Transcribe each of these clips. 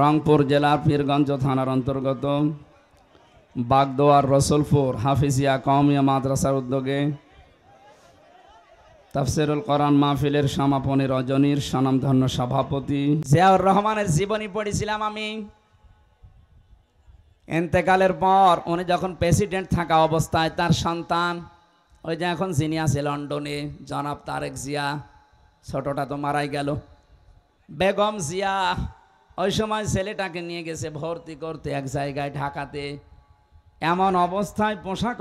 রংপুর জেলার পীরগঞ্জ থানার অন্তর্গত বাগদোয়ার রসুলপুর হাফিজিয়া কওমিয়া মাদ্রাসার উদ্যোগে তাফসিরুল কোরআন মাহফিলের সমাপনী রজনীর স্বনামধন্য সভাপতি জিয়াউর রহমানের জীবনী পড়েছিলাম আমি এন্তেকালের পর উনি যখন প্রেসিডেন্ট থাকা অবস্থায় তার সন্তান ওই যে এখন যিনি আছে লন্ডনে জনাব তারেক জিয়া ছোটটা তো মারাই গেল বেগম জিয়া ওই সময় ছেলেটাকে নিয়ে গেছে ভর্তি করতে এক জায়গায় ঢাকাতে এমন অবস্থায় পোশাক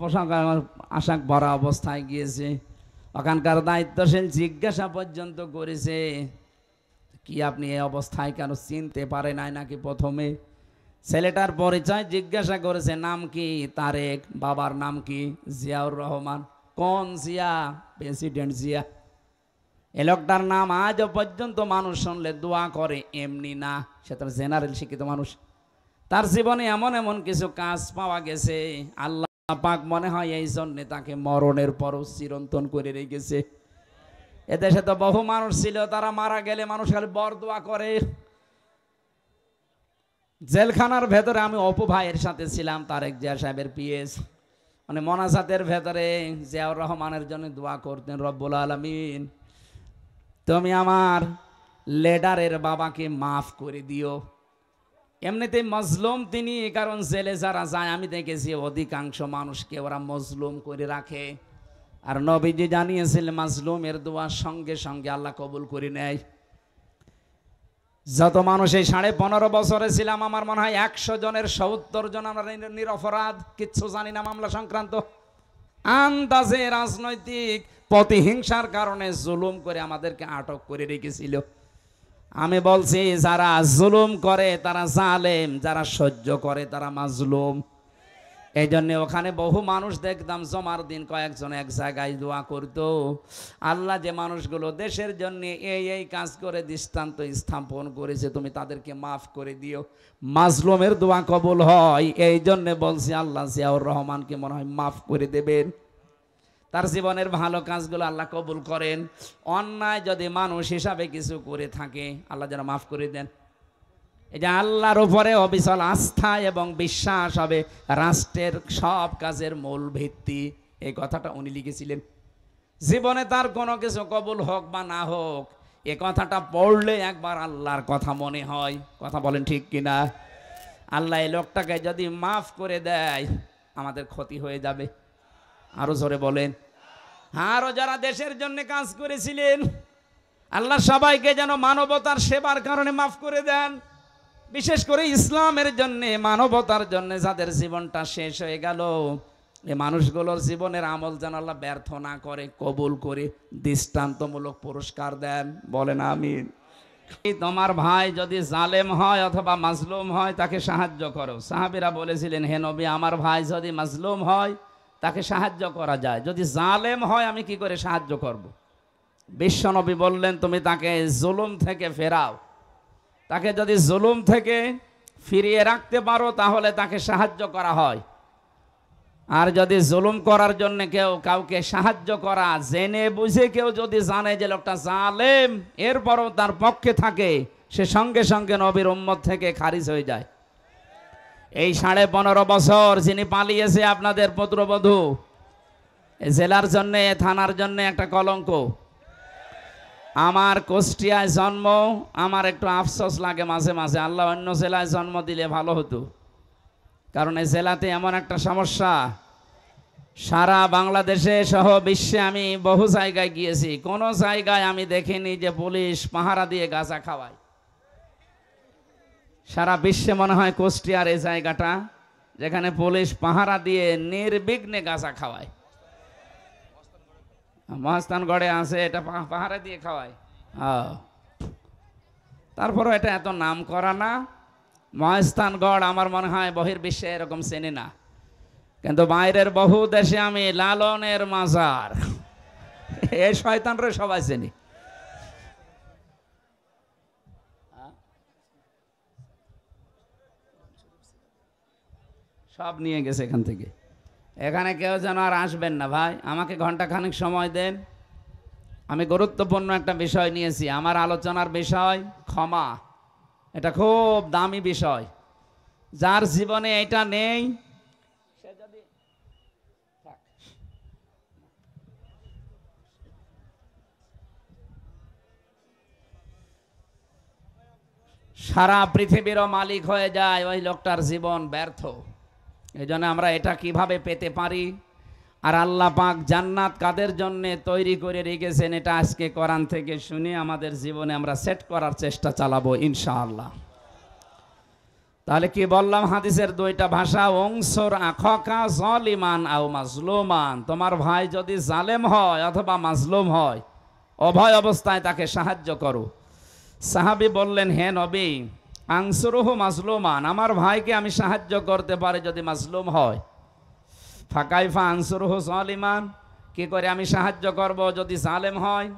পোশাক আশাক ভরা অবস্থায় গিয়েছে ওখানকার দায়িত্বশীল জিজ্ঞাসা পর্যন্ত করেছে কি আপনি এই অবস্থায় কেন চিনতে পারে নাই নাকি প্রথমে ছেলেটার পরিচয় জিজ্ঞাসা করেছে নাম কি তারেক বাবার নাম কি জিয়াউর রহমান কোন জিয়া প্রেসিডেন্ট জিয়া এ লোকটার নাম আজ পর্যন্ত মানুষ শুনলে দোয়া করে এমনি না সে তার জেনারেল শিক্ষিত মানুষ তার জীবনে এমন এমন কিছু কাজ পাওয়া গেছে আল্লাহ পাক মনে হয় এই জন্যে তাকে মরণের পরও চিরন্তন করে রেখেছে এদেশে তো বহু মানুষ ছিল তারা মারা গেলে মানুষ খালি বর দোয়া করে জেলখানার ভেতরে আমি অপু ভাইয়ের সাথে ছিলাম তারেক জিয়া সাহেবের পিএস মানে মনাজাতের ভেতরে জিয়াউর রহমানের জন্য দোয়া করতেন রব্বুল আলমিন তুমি আমার লেডারের বাবাকে মাফ করে দিও এমনিতে মজলুম তিনি এ কারণ জেলে যারা যায় আমি দেখেছি অধিকাংশ মানুষকে ওরা মজলুম করে রাখে আর নবীজি জানিয়েছিলেন মাজলুমের দোয়া সঙ্গে সঙ্গে আল্লাহ কবুল করে নেয় যত মানুষ এই সাড়ে পনেরো বছরে ছিলাম আমার মনে হয় একশো জনের সত্তর জন আমার নিরপরাধ কিচ্ছু জানি না মামলা সংক্রান্ত আন্দাজে রাজনৈতিক প্রতিহিংসার কারণে জুলুম করে আমাদেরকে আটক করে রেখেছিল আমি বলছি যারা জুলুম করে তারা জালেম যারা সহ্য করে তারা মাজলুম এই জন্য ওখানে বহু মানুষ দেখতাম জমার দিন কয়েকজন এক জায়গায় দোয়া করতো আল্লাহ যে মানুষগুলো দেশের জন্য এই এই কাজ করে দৃষ্টান্ত স্থাপন করেছে তুমি তাদেরকে মাফ করে দিও মাজলুমের দোয়া কবুল হয় এই জন্যে বলছি আল্লাহ জিয়াউর রহমানকে মনে হয় মাফ করে দেবেন তার জীবনের ভালো কাজগুলো আল্লাহ কবুল করেন অন্যায় যদি মানুষ হিসাবে কিছু করে থাকে আল্লাহ যেন মাফ করে দেন এই যে আল্লাহর উপরে অবিচল আস্থা এবং বিশ্বাস হবে রাষ্ট্রের সব কাজের মূল ভিত্তি এই কথাটা উনি লিখেছিলেন জীবনে তার কোনো কিছু কবুল হোক বা না হোক এ কথাটা পড়লে একবার আল্লাহর কথা মনে হয় কথা বলেন ঠিক কিনা আল্লাহ এই লোকটাকে যদি মাফ করে দেয় আমাদের ক্ষতি হয়ে যাবে আরও জোরে বলেন আরও যারা দেশের জন্য কাজ করেছিলেন আল্লাহ সবাইকে যেন মানবতার সেবার কারণে মাফ করে দেন বিশেষ করে ইসলামের জন্যে মানবতার জন্য যাদের জীবনটা শেষ হয়ে গেল এ মানুষগুলোর জীবনের আমল যেন আল্লাহ ব্যর্থ না করে কবুল করে দৃষ্টান্তমূলক পুরস্কার দেন বলেন আমি তোমার ভাই যদি জালেম হয় অথবা মাজলুম হয় তাকে সাহায্য করো সাহাবিরা বলেছিলেন হে নবী আমার ভাই যদি মাজলুম হয় তাকে সাহায্য করা যায় যদি জালেম হয় আমি কি করে সাহায্য করব। বিশ্বনবী বললেন তুমি তাকে জুলুম থেকে ফেরাও তাকে যদি জুলুম থেকে ফিরিয়ে রাখতে পারো তাহলে তাকে সাহায্য করা হয় আর যদি জুলুম করার জন্য কেউ কাউকে সাহায্য করা জেনে বুঝে কেউ যদি জানে যে লোকটা জালেম এরপরও তার পক্ষে থাকে সে সঙ্গে সঙ্গে নবীর উম্মত থেকে খারিজ হয়ে যায় এই সাড়ে পনেরো বছর যিনি পালিয়েছে আপনাদের পুত্রবধূ জেলার জন্যে থানার জন্যে একটা কলঙ্ক আমার কুষ্টিয়ায় জন্ম আমার একটু আফসোস লাগে মাঝে মাঝে আল্লাহ অন্য জেলায় জন্ম দিলে ভালো হতো কারণ এই জেলাতে এমন একটা সমস্যা সারা বাংলাদেশে সহ বিশ্বে আমি বহু জায়গায় গিয়েছি কোনো জায়গায় আমি দেখিনি যে পুলিশ পাহারা দিয়ে গাছা খাওয়ায় সারা বিশ্বে মনে হয় কোষ্টিয়ার এই জায়গাটা যেখানে পুলিশ পাহারা দিয়ে নির্বিঘ্নে গাছা খাওয়ায় মহাস্থানগড়ে আছে এটা পাহারা দিয়ে খাওয়ায় তারপরও এটা এত নাম করা না মহাস্থানগড় আমার মনে হয় বহির্বিশ্বে এরকম চেনে না কিন্তু বাইরের বহু দেশে আমি লালনের মাজার এ শয়তানরে সবাই চেনি সব নিয়ে গেছে এখান থেকে এখানে কেউ যেন আর আসবেন না ভাই আমাকে খানিক সময় দেন আমি গুরুত্বপূর্ণ একটা বিষয় নিয়েছি আমার আলোচনার বিষয় ক্ষমা এটা খুব দামি বিষয় যার জীবনে এটা নেই সে যদি সারা পৃথিবীরও মালিক হয়ে যায় ওই লোকটার জীবন ব্যর্থ এই আমরা এটা কিভাবে পেতে পারি আর আল্লাহ পাক জান্নাত কাদের জন্যে তৈরি করে রেখেছেন এটা আজকে কোরআন থেকে শুনে আমাদের জীবনে আমরা সেট করার চেষ্টা চালাবো ইনশাআল্লাহ তাহলে কি বললাম হাদিসের দুইটা ভাষা অংশর আখকা জলিমান আও মাজলুমান তোমার ভাই যদি জালেম হয় অথবা মাজলুম হয় অভয় অবস্থায় তাকে সাহায্য করো সাহাবি বললেন হে নবী আংসরহ মাজলুমান আমার ভাইকে আমি সাহায্য করতে পারি যদি মাজলুম হয় ফাকাইফা আংসরহ সালিমান কি করে আমি সাহায্য করব যদি সালেম হয়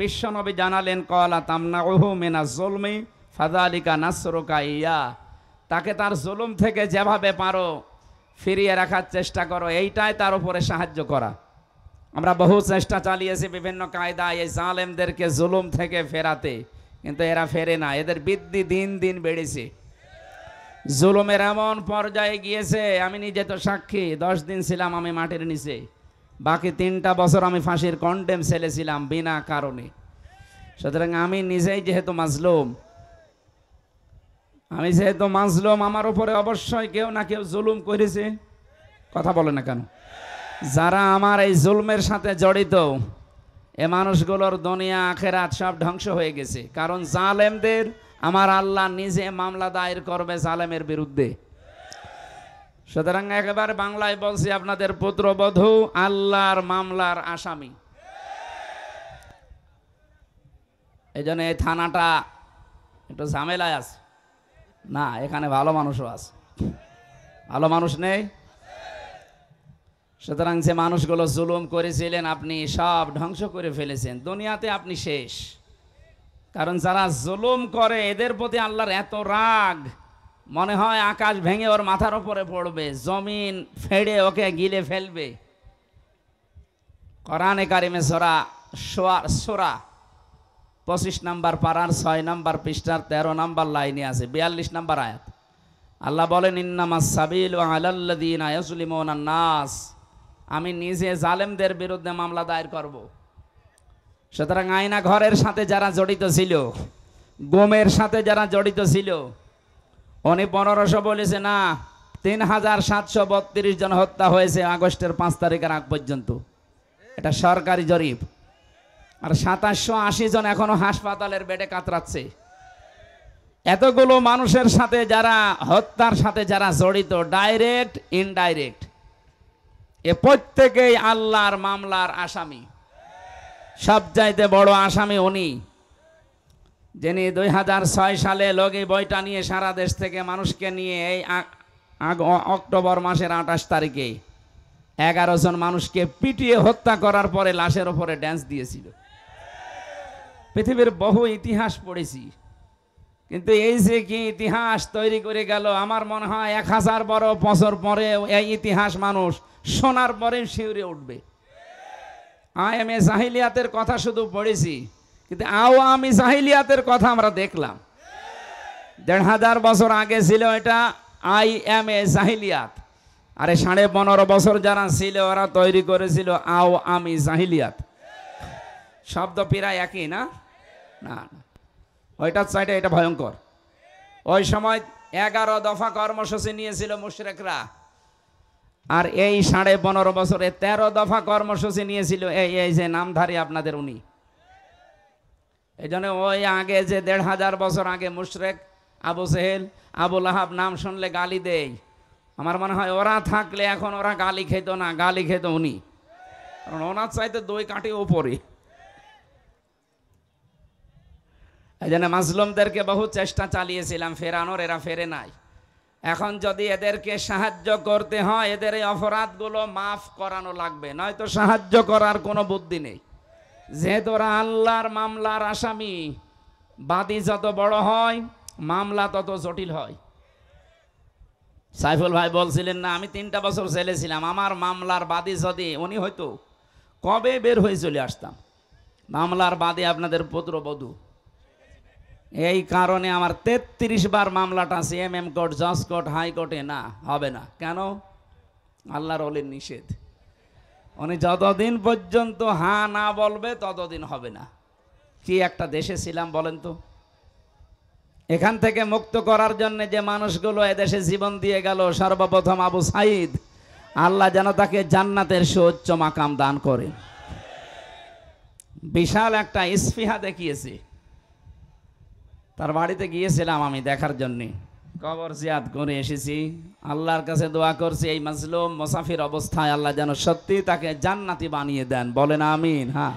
বিশ্বনবী জানালেন কলা তামনা ওহু মেনা জলমি ফাদালিকা নাসরুকা ইয়া তাকে তার জুলুম থেকে যেভাবে পারো ফিরিয়ে রাখার চেষ্টা করো এইটাই তার উপরে সাহায্য করা আমরা বহু চেষ্টা চালিয়েছি বিভিন্ন কায়দায় এই জালেমদেরকে জুলুম থেকে ফেরাতে কিন্তু এরা ফেরে না এদের বৃদ্ধি দিন দিন বেড়েছে জুলুমের এমন পর্যায়ে গিয়েছে আমি নিজে তো সাক্ষী দশ দিন ছিলাম আমি মাটির নিচে বাকি তিনটা বছর আমি ফাঁসির কন্ডেম ছেলেছিলাম বিনা কারণে সুতরাং আমি নিজেই যেহেতু মাজলুম আমি যেহেতু মাজলুম আমার উপরে অবশ্যই কেউ না কেউ জুলুম করেছে কথা বলে না কেন যারা আমার এই জুলমের সাথে জড়িত এ মানুষগুলোর দুনিয়া আখেরাত সব ধ্বংস হয়ে গেছে কারণ জালেমদের আমার আল্লাহ নিজে মামলা দায়ের করবে জালেমের বিরুদ্ধে সুতরাং একেবারে বাংলায় বলছি আপনাদের পুত্রবধূ আল্লাহর মামলার আসামি এই জন্য এই থানাটা একটু ঝামেলায় আছে না এখানে ভালো মানুষও আছে ভালো মানুষ নেই সুতরাং যে মানুষগুলো জুলুম করেছিলেন আপনি সব ধ্বংস করে ফেলেছেন দুনিয়াতে আপনি শেষ কারণ যারা জুলুম করে এদের প্রতি আল্লাহর এত রাগ মনে হয় আকাশ ভেঙে ওর মাথার ওপরে পড়বে জমিন ফেড়ে ওকে গিলে ফেলবে কোরআনে কারিমে সোরা সোরা পঁচিশ নাম্বার পাড়ার ছয় নাম্বার পৃষ্ঠার তেরো নাম্বার লাইনে আছে বিয়াল্লিশ নাম্বার আয়াত আল্লাহ বলেন ইন্নামা সাবিল আলাল্লাদিন আয়াসুলিমোনান্নাস নাস আমি নিজে জালেমদের বিরুদ্ধে মামলা দায়ের করব। সুতরাং আয়না ঘরের সাথে যারা জড়িত ছিল গোমের সাথে যারা জড়িত ছিল উনি পনেরোশো বলেছে না তিন হাজার সাতশো বত্রিশ জন হত্যা হয়েছে আগস্টের পাঁচ তারিখের আগ পর্যন্ত এটা সরকারি জরিপ আর সাতাশশো আশি জন এখনও হাসপাতালের বেডে কাতরাচ্ছে এতগুলো মানুষের সাথে যারা হত্যার সাথে যারা জড়িত ডাইরেক্ট ইনডাইরেক্ট এ প্রত্যেকেই আল্লাহর মামলার আসামি সব চাইতে বড় আসামি উনি যিনি দুই হাজার ছয় সালে লগে বইটা নিয়ে সারা দেশ থেকে মানুষকে নিয়ে এই অক্টোবর মাসের আঠাশ তারিখে এগারো জন মানুষকে পিটিয়ে হত্যা করার পরে লাশের ওপরে ড্যান্স দিয়েছিল পৃথিবীর বহু ইতিহাস পড়েছি কিন্তু এই যে কি ইতিহাস তৈরি করে গেল আমার মনে হয় এক হাজার বড় বছর পরে এই ইতিহাস মানুষ শোনার পরে শিউরে উঠবে আই এম এ জাহিলিয়াতের কথা শুধু পড়েছি কিন্তু আও আমি জাহিলিয়াতের কথা আমরা দেখলাম দেড় হাজার বছর আগে ছিল এটা আই এম এ জাহিলিয়াত আরে সাড়ে পনেরো বছর যারা ছিল ওরা তৈরি করেছিল আও আমি জাহিলিয়াত শব্দ প্রায় একই না না ওইটা চাইটা এটা ভয়ঙ্কর ওই সময় এগারো দফা কর্মসূচি নিয়েছিল মুশ্রেকরা আর এই সাড়ে পনেরো বছরে ১৩ দফা কর্মসূচি নিয়েছিল এই এই যে নামধারী আপনাদের উনি এই জন্য ওই আগে যে দেড় হাজার বছর আগে মুশরেক আবু সেহেল আবুল আহাব নাম শুনলে গালি দেয় আমার মনে হয় ওরা থাকলে এখন ওরা গালি খেত না গালি খেত উনি কারণ ওনার চাইতে দই কাটি ওপরে এই জন্য মাজলুমদেরকে বহু চেষ্টা চালিয়েছিলাম ফেরানোর এরা ফেরে নাই এখন যদি এদেরকে সাহায্য করতে হয় এদের এই অপরাধগুলো মাফ করানো লাগবে নয়তো সাহায্য করার কোনো বুদ্ধি নেই যেহেতু ওরা আল্লাহর মামলার আসামি বাদী যত বড় হয় মামলা তত জটিল হয় সাইফুল ভাই বলছিলেন না আমি তিনটা বছর ছেলেছিলাম আমার মামলার বাদী যদি উনি হয়তো কবে বের হয়ে চলে আসতাম মামলার বাদী আপনাদের পুত্রবধূ এই কারণে আমার তেত্রিশ বার মামলাটা আছে এম এম কোর্ট জজ কোর্ট হাইকোর্টে না হবে না কেন আল্লাহর অলির নিষেধ উনি যতদিন পর্যন্ত হা না বলবে ততদিন হবে না কি একটা দেশে ছিলাম বলেন তো এখান থেকে মুক্ত করার জন্য যে মানুষগুলো এদেশে জীবন দিয়ে গেল সর্বপ্রথম আবু সাইদ আল্লাহ যেন তাকে জান্নাতের সুচ্চ মাকাম দান করে বিশাল একটা ইস্ফিহা দেখিয়েছি তার বাড়িতে গিয়েছিলাম আমি দেখার জন্যে কবর জিয়াদ করে এসেছি আল্লাহর কাছে দোয়া করছি এই মাজলুম মোসাফির অবস্থায় আল্লাহ যেন সত্যি তাকে জান্নাতি বানিয়ে দেন বলেন আমিন হ্যাঁ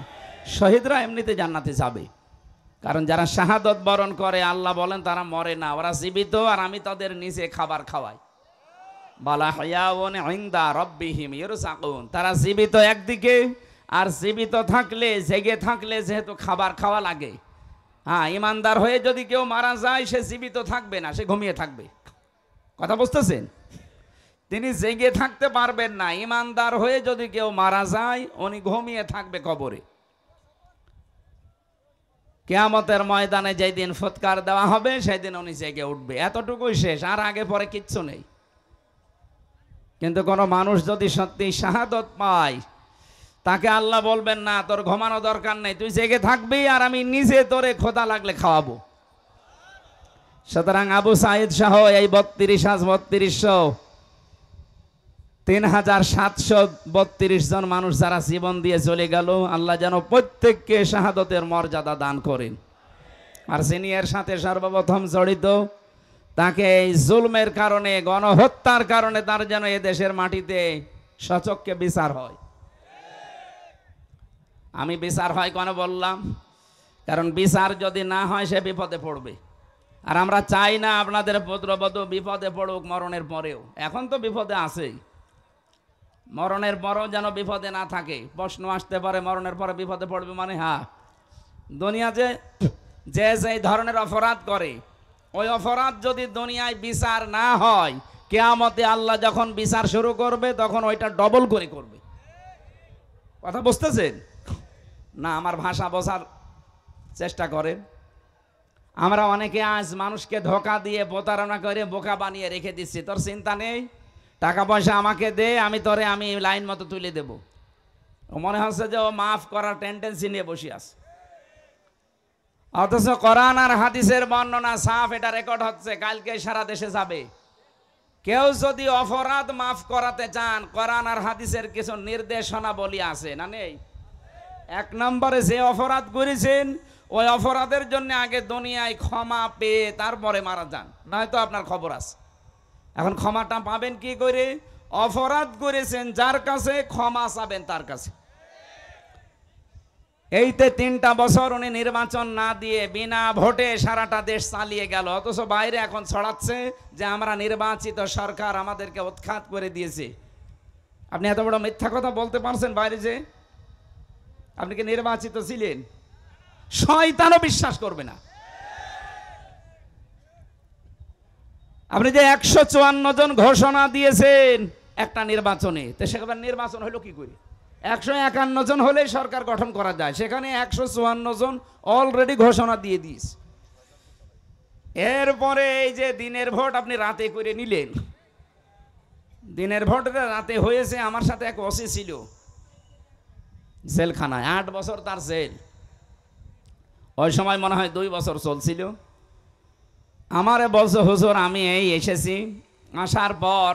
শহীদরা এমনিতে জান্নাতি যাবে কারণ যারা শাহাদত বরণ করে আল্লাহ বলেন তারা মরে না ওরা জীবিত আর আমি তাদের নিচে খাবার খাওয়াই বালা হয়াউন রব্বিহিম ইরসাকুন তারা জীবিত একদিকে আর জীবিত থাকলে জেগে থাকলে যেহেতু খাবার খাওয়া লাগে হ্যাঁ ইমানদার হয়ে যদি কেউ মারা যায় সে জীবিত থাকবে না সে ঘুমিয়ে থাকবে কথা বুঝতেছেন তিনি জেগে থাকতে পারবেন না ইমানদার হয়ে যদি কেউ মারা যায় উনি ঘুমিয়ে থাকবে কবরে কেয়ামতের ময়দানে যেই দিন ফুৎকার দেওয়া হবে সেই দিন উনি জেগে উঠবে এতটুকুই শেষ আর আগে পরে কিচ্ছু নেই কিন্তু কোনো মানুষ যদি সত্যি শাহাদত পায় তাকে আল্লাহ বলবেন না তোর ঘুমানো দরকার নেই তুই জেগে থাকবি আর আমি নিজে তোরে খোদা লাগলে খাওয়াবো সুতরাং আবু সাইদ সহ এই বত্রিশ হাজ বত্রিশশো তিন হাজার সাতশো বত্রিশ জন মানুষ যারা জীবন দিয়ে চলে গেল আল্লাহ যেন প্রত্যেককে শাহাদতের মর্যাদা দান করেন আর সিনিয়র সাথে সর্বপ্রথম জড়িত তাকে এই জুলমের কারণে গণহত্যার কারণে তার যেন দেশের মাটিতে সচককে বিচার হয় আমি বিচার হয় কেন বললাম কারণ বিচার যদি না হয় সে বিপদে পড়বে আর আমরা চাই না আপনাদের পুত্রবধূ বিপদে পড়ুক মরণের পরেও এখন তো বিপদে আছেই মরণের পরও যেন বিপদে না থাকে প্রশ্ন আসতে পারে মরণের পরে বিপদে পড়বে মানে হ্যাঁ দুনিয়া যে যে ধরনের অপরাধ করে ওই অপরাধ যদি দুনিয়ায় বিচার না হয় কেয়ামতে আল্লাহ যখন বিচার শুরু করবে তখন ওইটা ডবল করে করবে কথা বুঝতেছেন না আমার ভাষা বোঝার চেষ্টা করেন আমরা অনেকে আজ মানুষকে ধোকা দিয়ে প্রতারণা করে বোকা বানিয়ে রেখে দিচ্ছি তোর চিন্তা নেই টাকা পয়সা আমাকে দে আমি তোরে আমি লাইন মতো তুলে দেব মনে হচ্ছে যে ও মাফ করার টেন্ডেন্সি নিয়ে বসে আছে অথচ কোরআন আর হাদিসের বর্ণনা সাফ এটা রেকর্ড হচ্ছে কালকে সারা দেশে যাবে কেউ যদি অপরাধ মাফ করাতে চান কোরআন আর হাদিসের কিছু নির্দেশনা বলি আছে না নেই এক নম্বরে যে অপরাধ করেছেন ওই অপরাধের জন্য আগে দুনিয়ায় ক্ষমা পেয়ে তারপরে মারা যান নয়তো আপনার খবর আছে এখন ক্ষমাটা পাবেন কি করে অপরাধ করেছেন যার কাছে ক্ষমা চাবেন তার কাছে এইতে তিনটা বছর উনি নির্বাচন না দিয়ে বিনা ভোটে সারাটা দেশ চালিয়ে গেল অথচ বাইরে এখন ছড়াচ্ছে যে আমরা নির্বাচিত সরকার আমাদেরকে উৎখাত করে দিয়েছে আপনি এত বড় মিথ্যা কথা বলতে পারছেন বাইরে যে আপনি কি নির্বাচিত ছিলেন শয়তানও বিশ্বাস করবে না আপনি যে একশো চুয়ান্ন জন ঘোষণা দিয়েছেন একটা নির্বাচনে তো সেখানে নির্বাচন হলো কি করে একশো একান্ন জন হলেই সরকার গঠন করা যায় সেখানে একশো চুয়ান্ন জন অলরেডি ঘোষণা দিয়ে দিস এরপরে এই যে দিনের ভোট আপনি রাতে করে নিলেন দিনের ভোটটা রাতে হয়েছে আমার সাথে এক অসি ছিল জেলখানায় আট বছর তার জেল ওই সময় মনে হয় দুই বছর চলছিল আমারে বলছে হুজুর আমি এই এসেছি আসার পর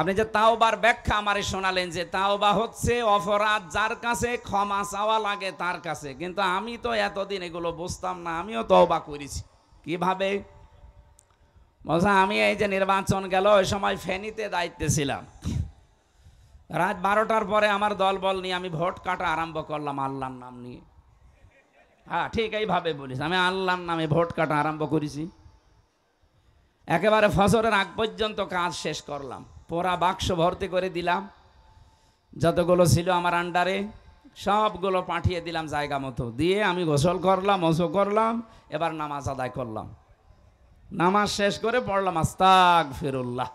আপনি যে তাওবার ব্যাখ্যা আমার শোনালেন যে তাও বা হচ্ছে অপরাধ যার কাছে ক্ষমা চাওয়া লাগে তার কাছে কিন্তু আমি তো এতদিন এগুলো বুঝতাম না আমিও তাও বা করেছি কিভাবে বলছে আমি এই যে নির্বাচন গেল ওই সময় ফেনিতে দায়িত্বে ছিলাম রাত বারোটার পরে আমার দল বল নিয়ে আমি ভোট কাটা আরম্ভ করলাম আল্লাহর নাম নিয়ে হ্যাঁ ঠিক এইভাবে বলিস আমি আল্লাহর নামে ভোট কাটা আরম্ভ করেছি একেবারে ফসলের আগ পর্যন্ত কাজ শেষ করলাম পোড়া বাক্স ভর্তি করে দিলাম যতগুলো ছিল আমার আন্ডারে সবগুলো পাঠিয়ে দিলাম জায়গা মতো দিয়ে আমি গোসল করলাম অসু করলাম এবার নামাজ আদায় করলাম নামাজ শেষ করে পড়লাম আস্তাক ফিরুল্লাহ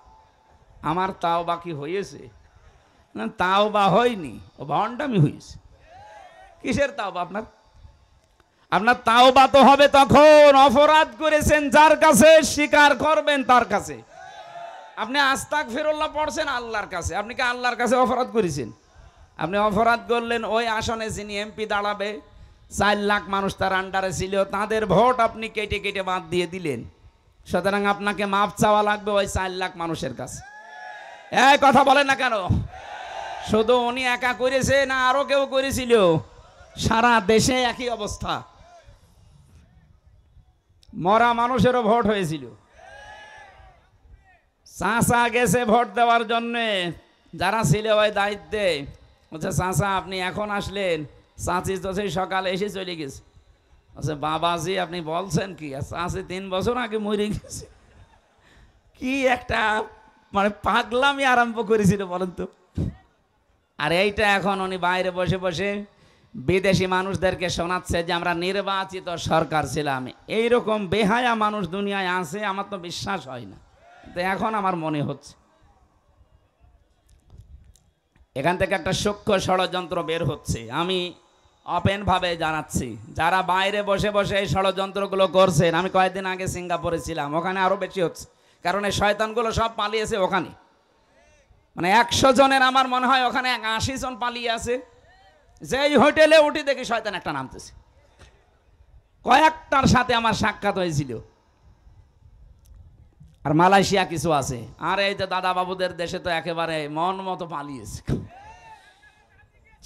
আমার তাও বাকি হয়েছে তাও বা হয়নি ও ভণ্ডামি হয়েছে কিসের তাও বা আপনার আপনার তাও বা তো হবে তখন অপরাধ করেছেন যার কাছে স্বীকার করবেন তার কাছে আপনি আস্তাক ফেরোল্লা পড়ছেন আল্লাহর কাছে আপনি কি আল্লাহর কাছে অপরাধ করেছেন আপনি অপরাধ করলেন ওই আসনে যিনি এমপি দাঁড়াবে চার লাখ মানুষ তার আন্ডারে ছিল তাদের ভোট আপনি কেটে কেটে বাদ দিয়ে দিলেন সুতরাং আপনাকে মাপ চাওয়া লাগবে ওই চার লাখ মানুষের কাছে এই কথা বলেন না কেন শুধু উনি একা করেছে না আরো কেউ করেছিল সারা দেশে একই অবস্থা মরা মানুষেরও ভোট হয়েছিল চাষা গেছে ভোট দেওয়ার জন্যে যারা ছিল ওই দায়িত্বে বলছে চাষা আপনি এখন আসলেন চাচি তো সেই সকালে এসে চলে গেছে বলছে বাবাজি আপনি বলছেন কি চাষি তিন বছর আগে মরে গেছে কি একটা মানে পাগলামি আরম্ভ করেছিল বলেন তো আর এইটা এখন উনি বাইরে বসে বসে বিদেশি মানুষদেরকে শোনাচ্ছে যে আমরা নির্বাচিত সরকার ছিলাম এইরকম বেহায়া মানুষ দুনিয়ায় আছে আমার তো বিশ্বাস হয় না তো এখন আমার মনে হচ্ছে এখান থেকে একটা সূক্ষ্ম ষড়যন্ত্র বের হচ্ছে আমি অপেনভাবে জানাচ্ছি যারা বাইরে বসে বসে এই ষড়যন্ত্রগুলো করছেন আমি কয়েকদিন আগে সিঙ্গাপুরে ছিলাম ওখানে আরও বেশি হচ্ছে কারণ এই শয়তানগুলো সব পালিয়েছে ওখানে মানে একশো জনের আমার মনে হয় ওখানে এক আশি জন পালিয়ে আছে যে এই হোটেলে উঠি দেখি শয়তান একটা নামতেছে কয়েকটার সাথে আমার সাক্ষাৎ হয়েছিল আর মালয়েশিয়া কিছু আছে আর এই যে দাদা বাবুদের দেশে তো একেবারে মন মতো পালিয়েছে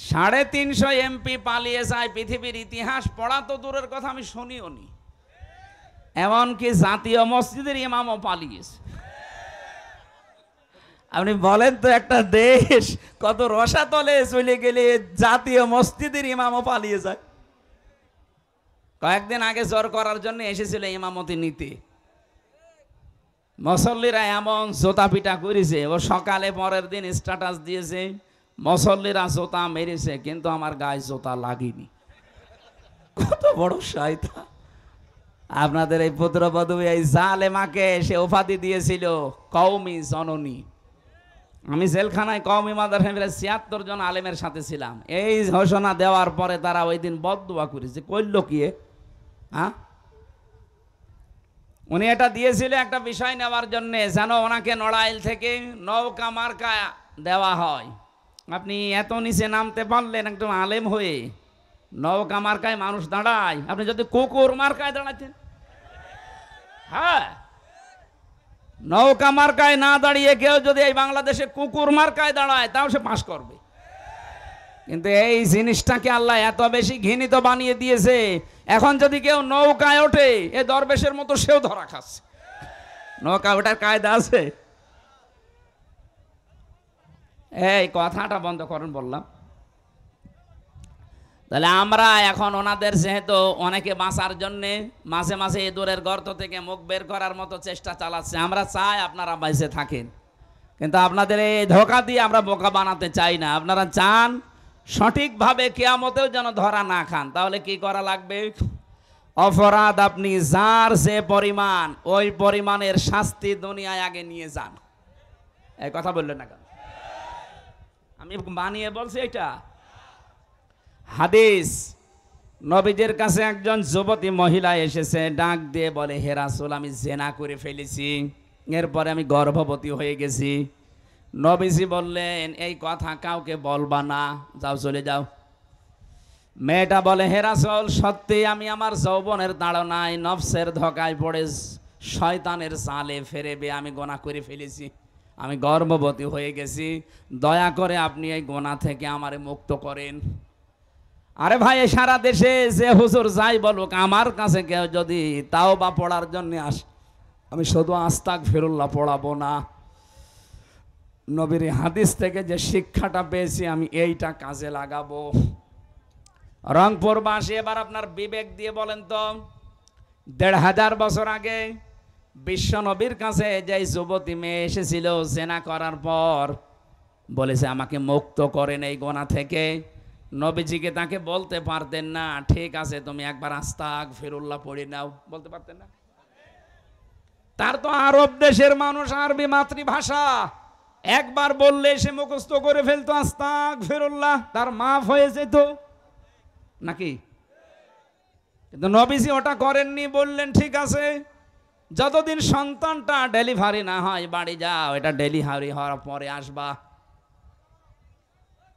সাড়ে তিনশো এমপি পালিয়ে যায় পৃথিবীর ইতিহাস পড়া তো দূরের কথা আমি শুনিও নি এমনকি জাতীয় মসজিদের ইমামও পালিয়েছে আপনি বলেন তো একটা দেশ কত রসাতলে চলে গেলে জাতীয় মসজিদের ইমামও পালিয়ে যায় কয়েকদিন আগে জ্বর করার জন্য এসেছিল ইমামতি নিতে মসল্লিরা এমন জোতা পিটা করেছে ও সকালে পরের দিন স্ট্যাটাস দিয়েছে মসল্লিরা জোতা মেরেছে কিন্তু আমার গায়ে জোতা লাগেনি কত বড় সহায়তা আপনাদের এই পুত্রবধূ এই জালেমাকে সে উপাধি দিয়েছিল কৌমি জননী আমি জেলখানায় ইমাদার মাদার ছিয়াত্তর জন আলেমের সাথে ছিলাম এই ঘোষণা দেওয়ার পরে তারা ওই দিন বদুয়া করেছে করল কি হ্যাঁ উনি এটা দিয়েছিল একটা বিষয় নেওয়ার জন্য যেন ওনাকে নড়াইল থেকে নৌকা মার্কা দেওয়া হয় আপনি এত নিচে নামতে পারলেন একদম আলেম হয়ে নৌকা মার্কায় মানুষ দাঁড়ায় আপনি যদি কুকুর মার্কায় দাঁড়াতেন হ্যাঁ নৌকা মার্কায় না দাঁড়িয়ে কেউ যদি এই বাংলাদেশে কুকুর মার্কায় দাঁড়ায় তাও সে পাশ করবে কিন্তু এই জিনিসটাকে আল্লাহ এত বেশি ঘৃণিত বানিয়ে দিয়েছে এখন যদি কেউ নৌকায় ওঠে এ দরবেশের মতো সেও ধরা খাচ্ছে নৌকা ওঠার কায়দা আছে এই কথাটা বন্ধ করেন বললাম তাহলে আমরা এখন ওনাদের যেহেতু অনেকে বাঁচার জন্যে মাঝে মাঝে ইঁদুরের গর্ত থেকে মুখ বের করার মতো চেষ্টা চালাচ্ছে আমরা চাই আপনারা বাইসে থাকেন কিন্তু আপনাদের এই ধোকা দিয়ে আমরা বোকা বানাতে চাই না আপনারা চান সঠিকভাবে কেয়ামতেও যেন ধরা না খান তাহলে কি করা লাগবে অপরাধ আপনি যার যে পরিমাণ ওই পরিমাণের শাস্তি দুনিয়ায় আগে নিয়ে যান এই কথা বললেন না কেন আমি বানিয়ে বলছি এটা হাদিস নবীদের কাছে একজন যুবতী মহিলা এসেছে ডাক দিয়ে বলে হেরাসুল আমি জেনা করে ফেলেছি এরপরে আমি গর্ভবতী হয়ে গেছি নবীজি বললেন এই কথা কাউকে বলবা না যাও চলে যাও মেয়েটা বলে হেরাসল সত্যি আমি আমার যৌবনের তাড়নায় নফসের ধকায় পড়ে শয়তানের চালে ফেরে বে আমি গোনা করে ফেলেছি আমি গর্ভবতী হয়ে গেছি দয়া করে আপনি এই গোনা থেকে আমারে মুক্ত করেন আরে ভাই সারা দেশে যে হুজুর যাই বলুক আমার কাছে কেউ যদি তাও বা পড়ার জন্য আস আমি শুধু আস্তাক ফিরুল্লাহ পড়াবো না নবীর হাদিস থেকে যে শিক্ষাটা পেয়েছি আমি এইটা কাজে লাগাবো রংপুর বাসী এবার আপনার বিবেক দিয়ে বলেন তো দেড় হাজার বছর আগে বিশ্ব নবীর কাছে যে যুবতী মেয়ে এসেছিল জেনা করার পর বলেছে আমাকে মুক্ত করেন এই গোনা থেকে নবীজিকে তাকে বলতে পারতেন না ঠিক আছে তুমি একবার আস্তাক ফেরুল্লাহ পড়ে নাও বলতে পারতেন না তার তো আরব দেশের মানুষ আরবি মাতৃভাষা একবার বললে সে মুখস্থ করে ফেলতো আস্তাক ফেরুল্লাহ তার মাফ হয়ে যেত নাকি কিন্তু নবীজি ওটা করেননি বললেন ঠিক আছে যতদিন সন্তানটা ডেলিভারি না হয় বাড়ি যাও এটা ডেলিভারি হওয়ার পরে আসবা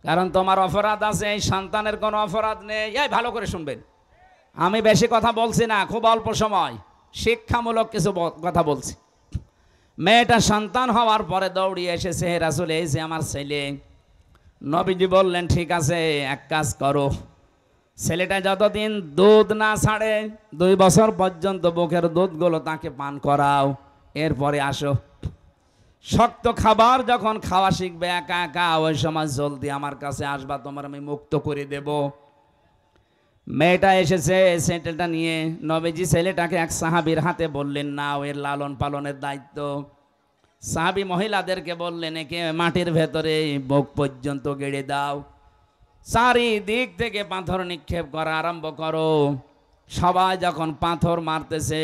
কারণ তোমার অপরাধ আছে এই সন্তানের কোনো অপরাধ নেই এই ভালো করে শুনবেন আমি বেশি কথা বলছি না খুব অল্প সময় শিক্ষামূলক কিছু কথা বলছি মেয়েটা সন্তান হওয়ার পরে দৌড়িয়ে এসেছে হে রাসুল এই যে আমার ছেলে নবীজি বললেন ঠিক আছে এক কাজ করো ছেলেটা যতদিন দুধ না ছাড়ে দুই বছর পর্যন্ত বুকের দুধগুলো তাকে পান করাও এরপরে আসো শক্ত খাবার যখন খাওয়া শিখবে একা একা ওই সময় জলদি আমার কাছে আসবা তোমার আমি মুক্ত করে দেব মেয়েটা এসেছে সেটেলটা নিয়ে নবেজি ছেলেটাকে এক সাহাবির হাতে বললেন না এর লালন পালনের দায়িত্ব সাহাবি মহিলাদেরকে বললেন একে মাটির ভেতরে বুক পর্যন্ত গেড়ে দাও চারিদিক থেকে পাথর নিক্ষেপ করা আরম্ভ করো সবাই যখন পাথর মারতেছে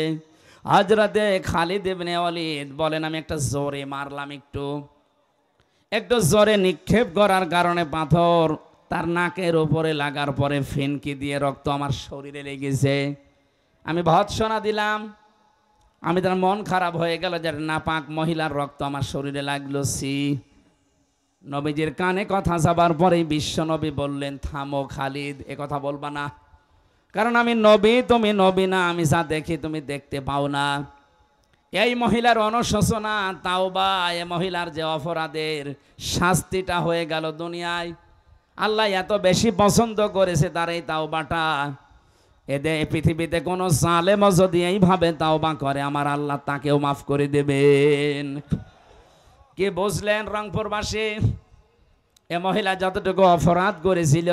হাজরাতে খালিদ ইবনে ওয়ালিদ বলেন আমি একটা জোরে মারলাম একটু একটু জোরে নিক্ষেপ করার কারণে পাথর তার নাকের ওপরে লাগার পরে ফিনকি দিয়ে রক্ত আমার শরীরে লেগেছে আমি ভৎসনা দিলাম আমি তার মন খারাপ হয়ে গেল যে নাপাক মহিলার রক্ত আমার শরীরে লাগলো সি নবীজির কানে কথা যাবার পরে বিশ্বনবী বললেন থামো খালিদ এ কথা বলবা না কারণ আমি নবী তুমি নবী না আমি যা দেখি তুমি দেখতে পাও না এই মহিলার অনুশোচনা তাও বা এ মহিলার যে অপরাধের শাস্তিটা হয়ে গেল দুনিয়ায় আল্লাহ এত বেশি পছন্দ করেছে তার এই তাওবাটা এদের পৃথিবীতে কোনো সালেম যদি এইভাবে তাওবা করে আমার আল্লাহ তাকেও মাফ করে দেবেন কে বুঝলেন রংপুরবাসী এ মহিলা যতটুকু অপরাধ করেছিল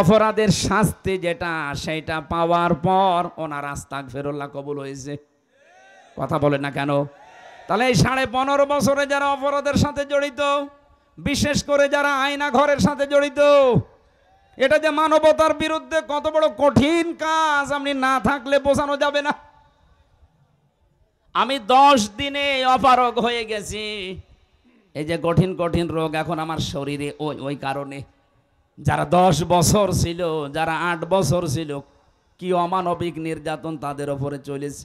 অপরাধের শাস্তি যেটা সেটা পাওয়ার পর ওনার আস্তাক ফেরোল্লা কবুল হয়েছে কথা বলে না কেন তাহলে এই সাড়ে পনেরো বছরে যারা অপরাধের সাথে জড়িত বিশেষ করে যারা আয়না ঘরের সাথে জড়িত এটা যে মানবতার বিরুদ্ধে কত বড় কঠিন কাজ আপনি না থাকলে বোঝানো যাবে না আমি দশ দিনে অপারগ হয়ে গেছি এই যে কঠিন কঠিন রোগ এখন আমার শরীরে ওই ওই কারণে যারা দশ বছর ছিল যারা আট বছর ছিল কি অমানবিক নির্যাতন তাদের ওপরে চলেছে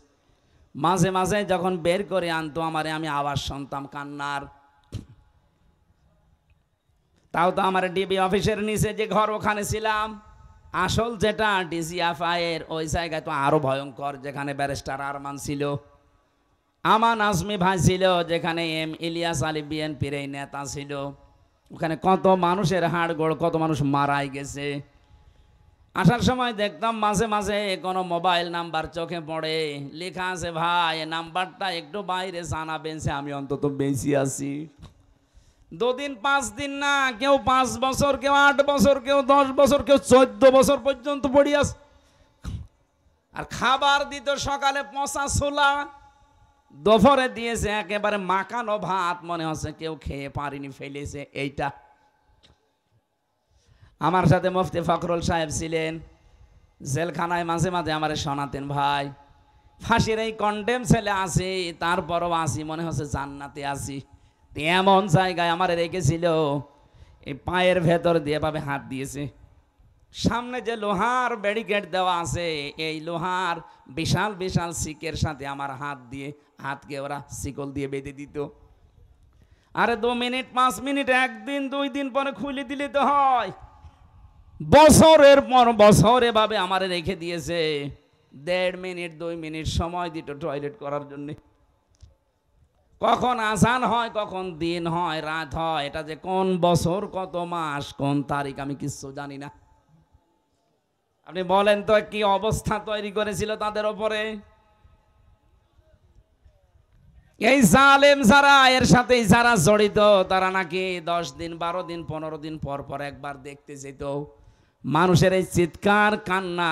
মাঝে মাঝে যখন বের করে আনতো আমারে আমি আবার শুনতাম কান্নার তাও তো আমার ডিবি অফিসের নিচে যে ঘর ওখানে ছিলাম আসল যেটা ডিসি এর ওই জায়গায় তো আরো ভয়ঙ্কর যেখানে ব্যারিস্টার আরমান ছিল আমান আজমি ভাই ছিল যেখানে এম ইলিয়াস আলী বিএনপির এই নেতা ছিল ওখানে কত মানুষের হাড় গোড় কত মানুষ মারাই গেছে আসার সময় দেখতাম মাঝে মাঝে কোনো মোবাইল নাম্বার চোখে পড়ে লেখা আছে ভাই নাম্বারটা একটু বাইরে জানাবেন সে আমি অন্তত বেঁচে আছি দুদিন পাঁচ দিন না কেউ পাঁচ বছর কেউ আট বছর কেউ দশ বছর কেউ চোদ্দ বছর পর্যন্ত পড়িয়াস আর খাবার দিত সকালে পচা ছোলা দফরে দিয়েছে একেবারে মাখানো ভাত মনে হচ্ছে কেউ খেয়ে পারিনি ফেলেছে এইটা আমার সাথে মুফতি ফখরুল সাহেব ছিলেন জেলখানায় মাঝে মাঝে আমার শোনাতেন ভাই ফাঁসির এই কন্ডেম ছেলে আসি তারপরও আসি মনে হচ্ছে জান্নাতে আসি এমন জায়গায় আমার রেখেছিল এই পায়ের ভেতর দিয়ে ভাবে হাত দিয়েছে সামনে যে লোহার ব্যারিকেড দেওয়া আছে এই লোহার বিশাল বিশাল শিকের সাথে আমার হাত দিয়ে হাতকে ওরা শিকল দিয়ে বেঁধে দিত আরে দু মিনিট পাঁচ মিনিট একদিন দুই দিন পরে খুলে দিলে তো হয় বছরের পর বছর এভাবে আমার রেখে দিয়েছে দেড় মিনিট দুই মিনিট সময় দিত টয়লেট করার জন্যে কখন আসান হয় কখন দিন হয় রাত হয় এটা যে কোন বছর কত মাস কোন তারিখ আমি কিচ্ছু জানি না আপনি বলেন তো কি অবস্থা তৈরি করেছিল তাদের ওপরে এই জালেম যারা এর সাথে যারা জড়িত তারা নাকি দশ দিন বারো দিন পনেরো দিন পর পর একবার দেখতে যেত মানুষের এই চিৎকার কান্না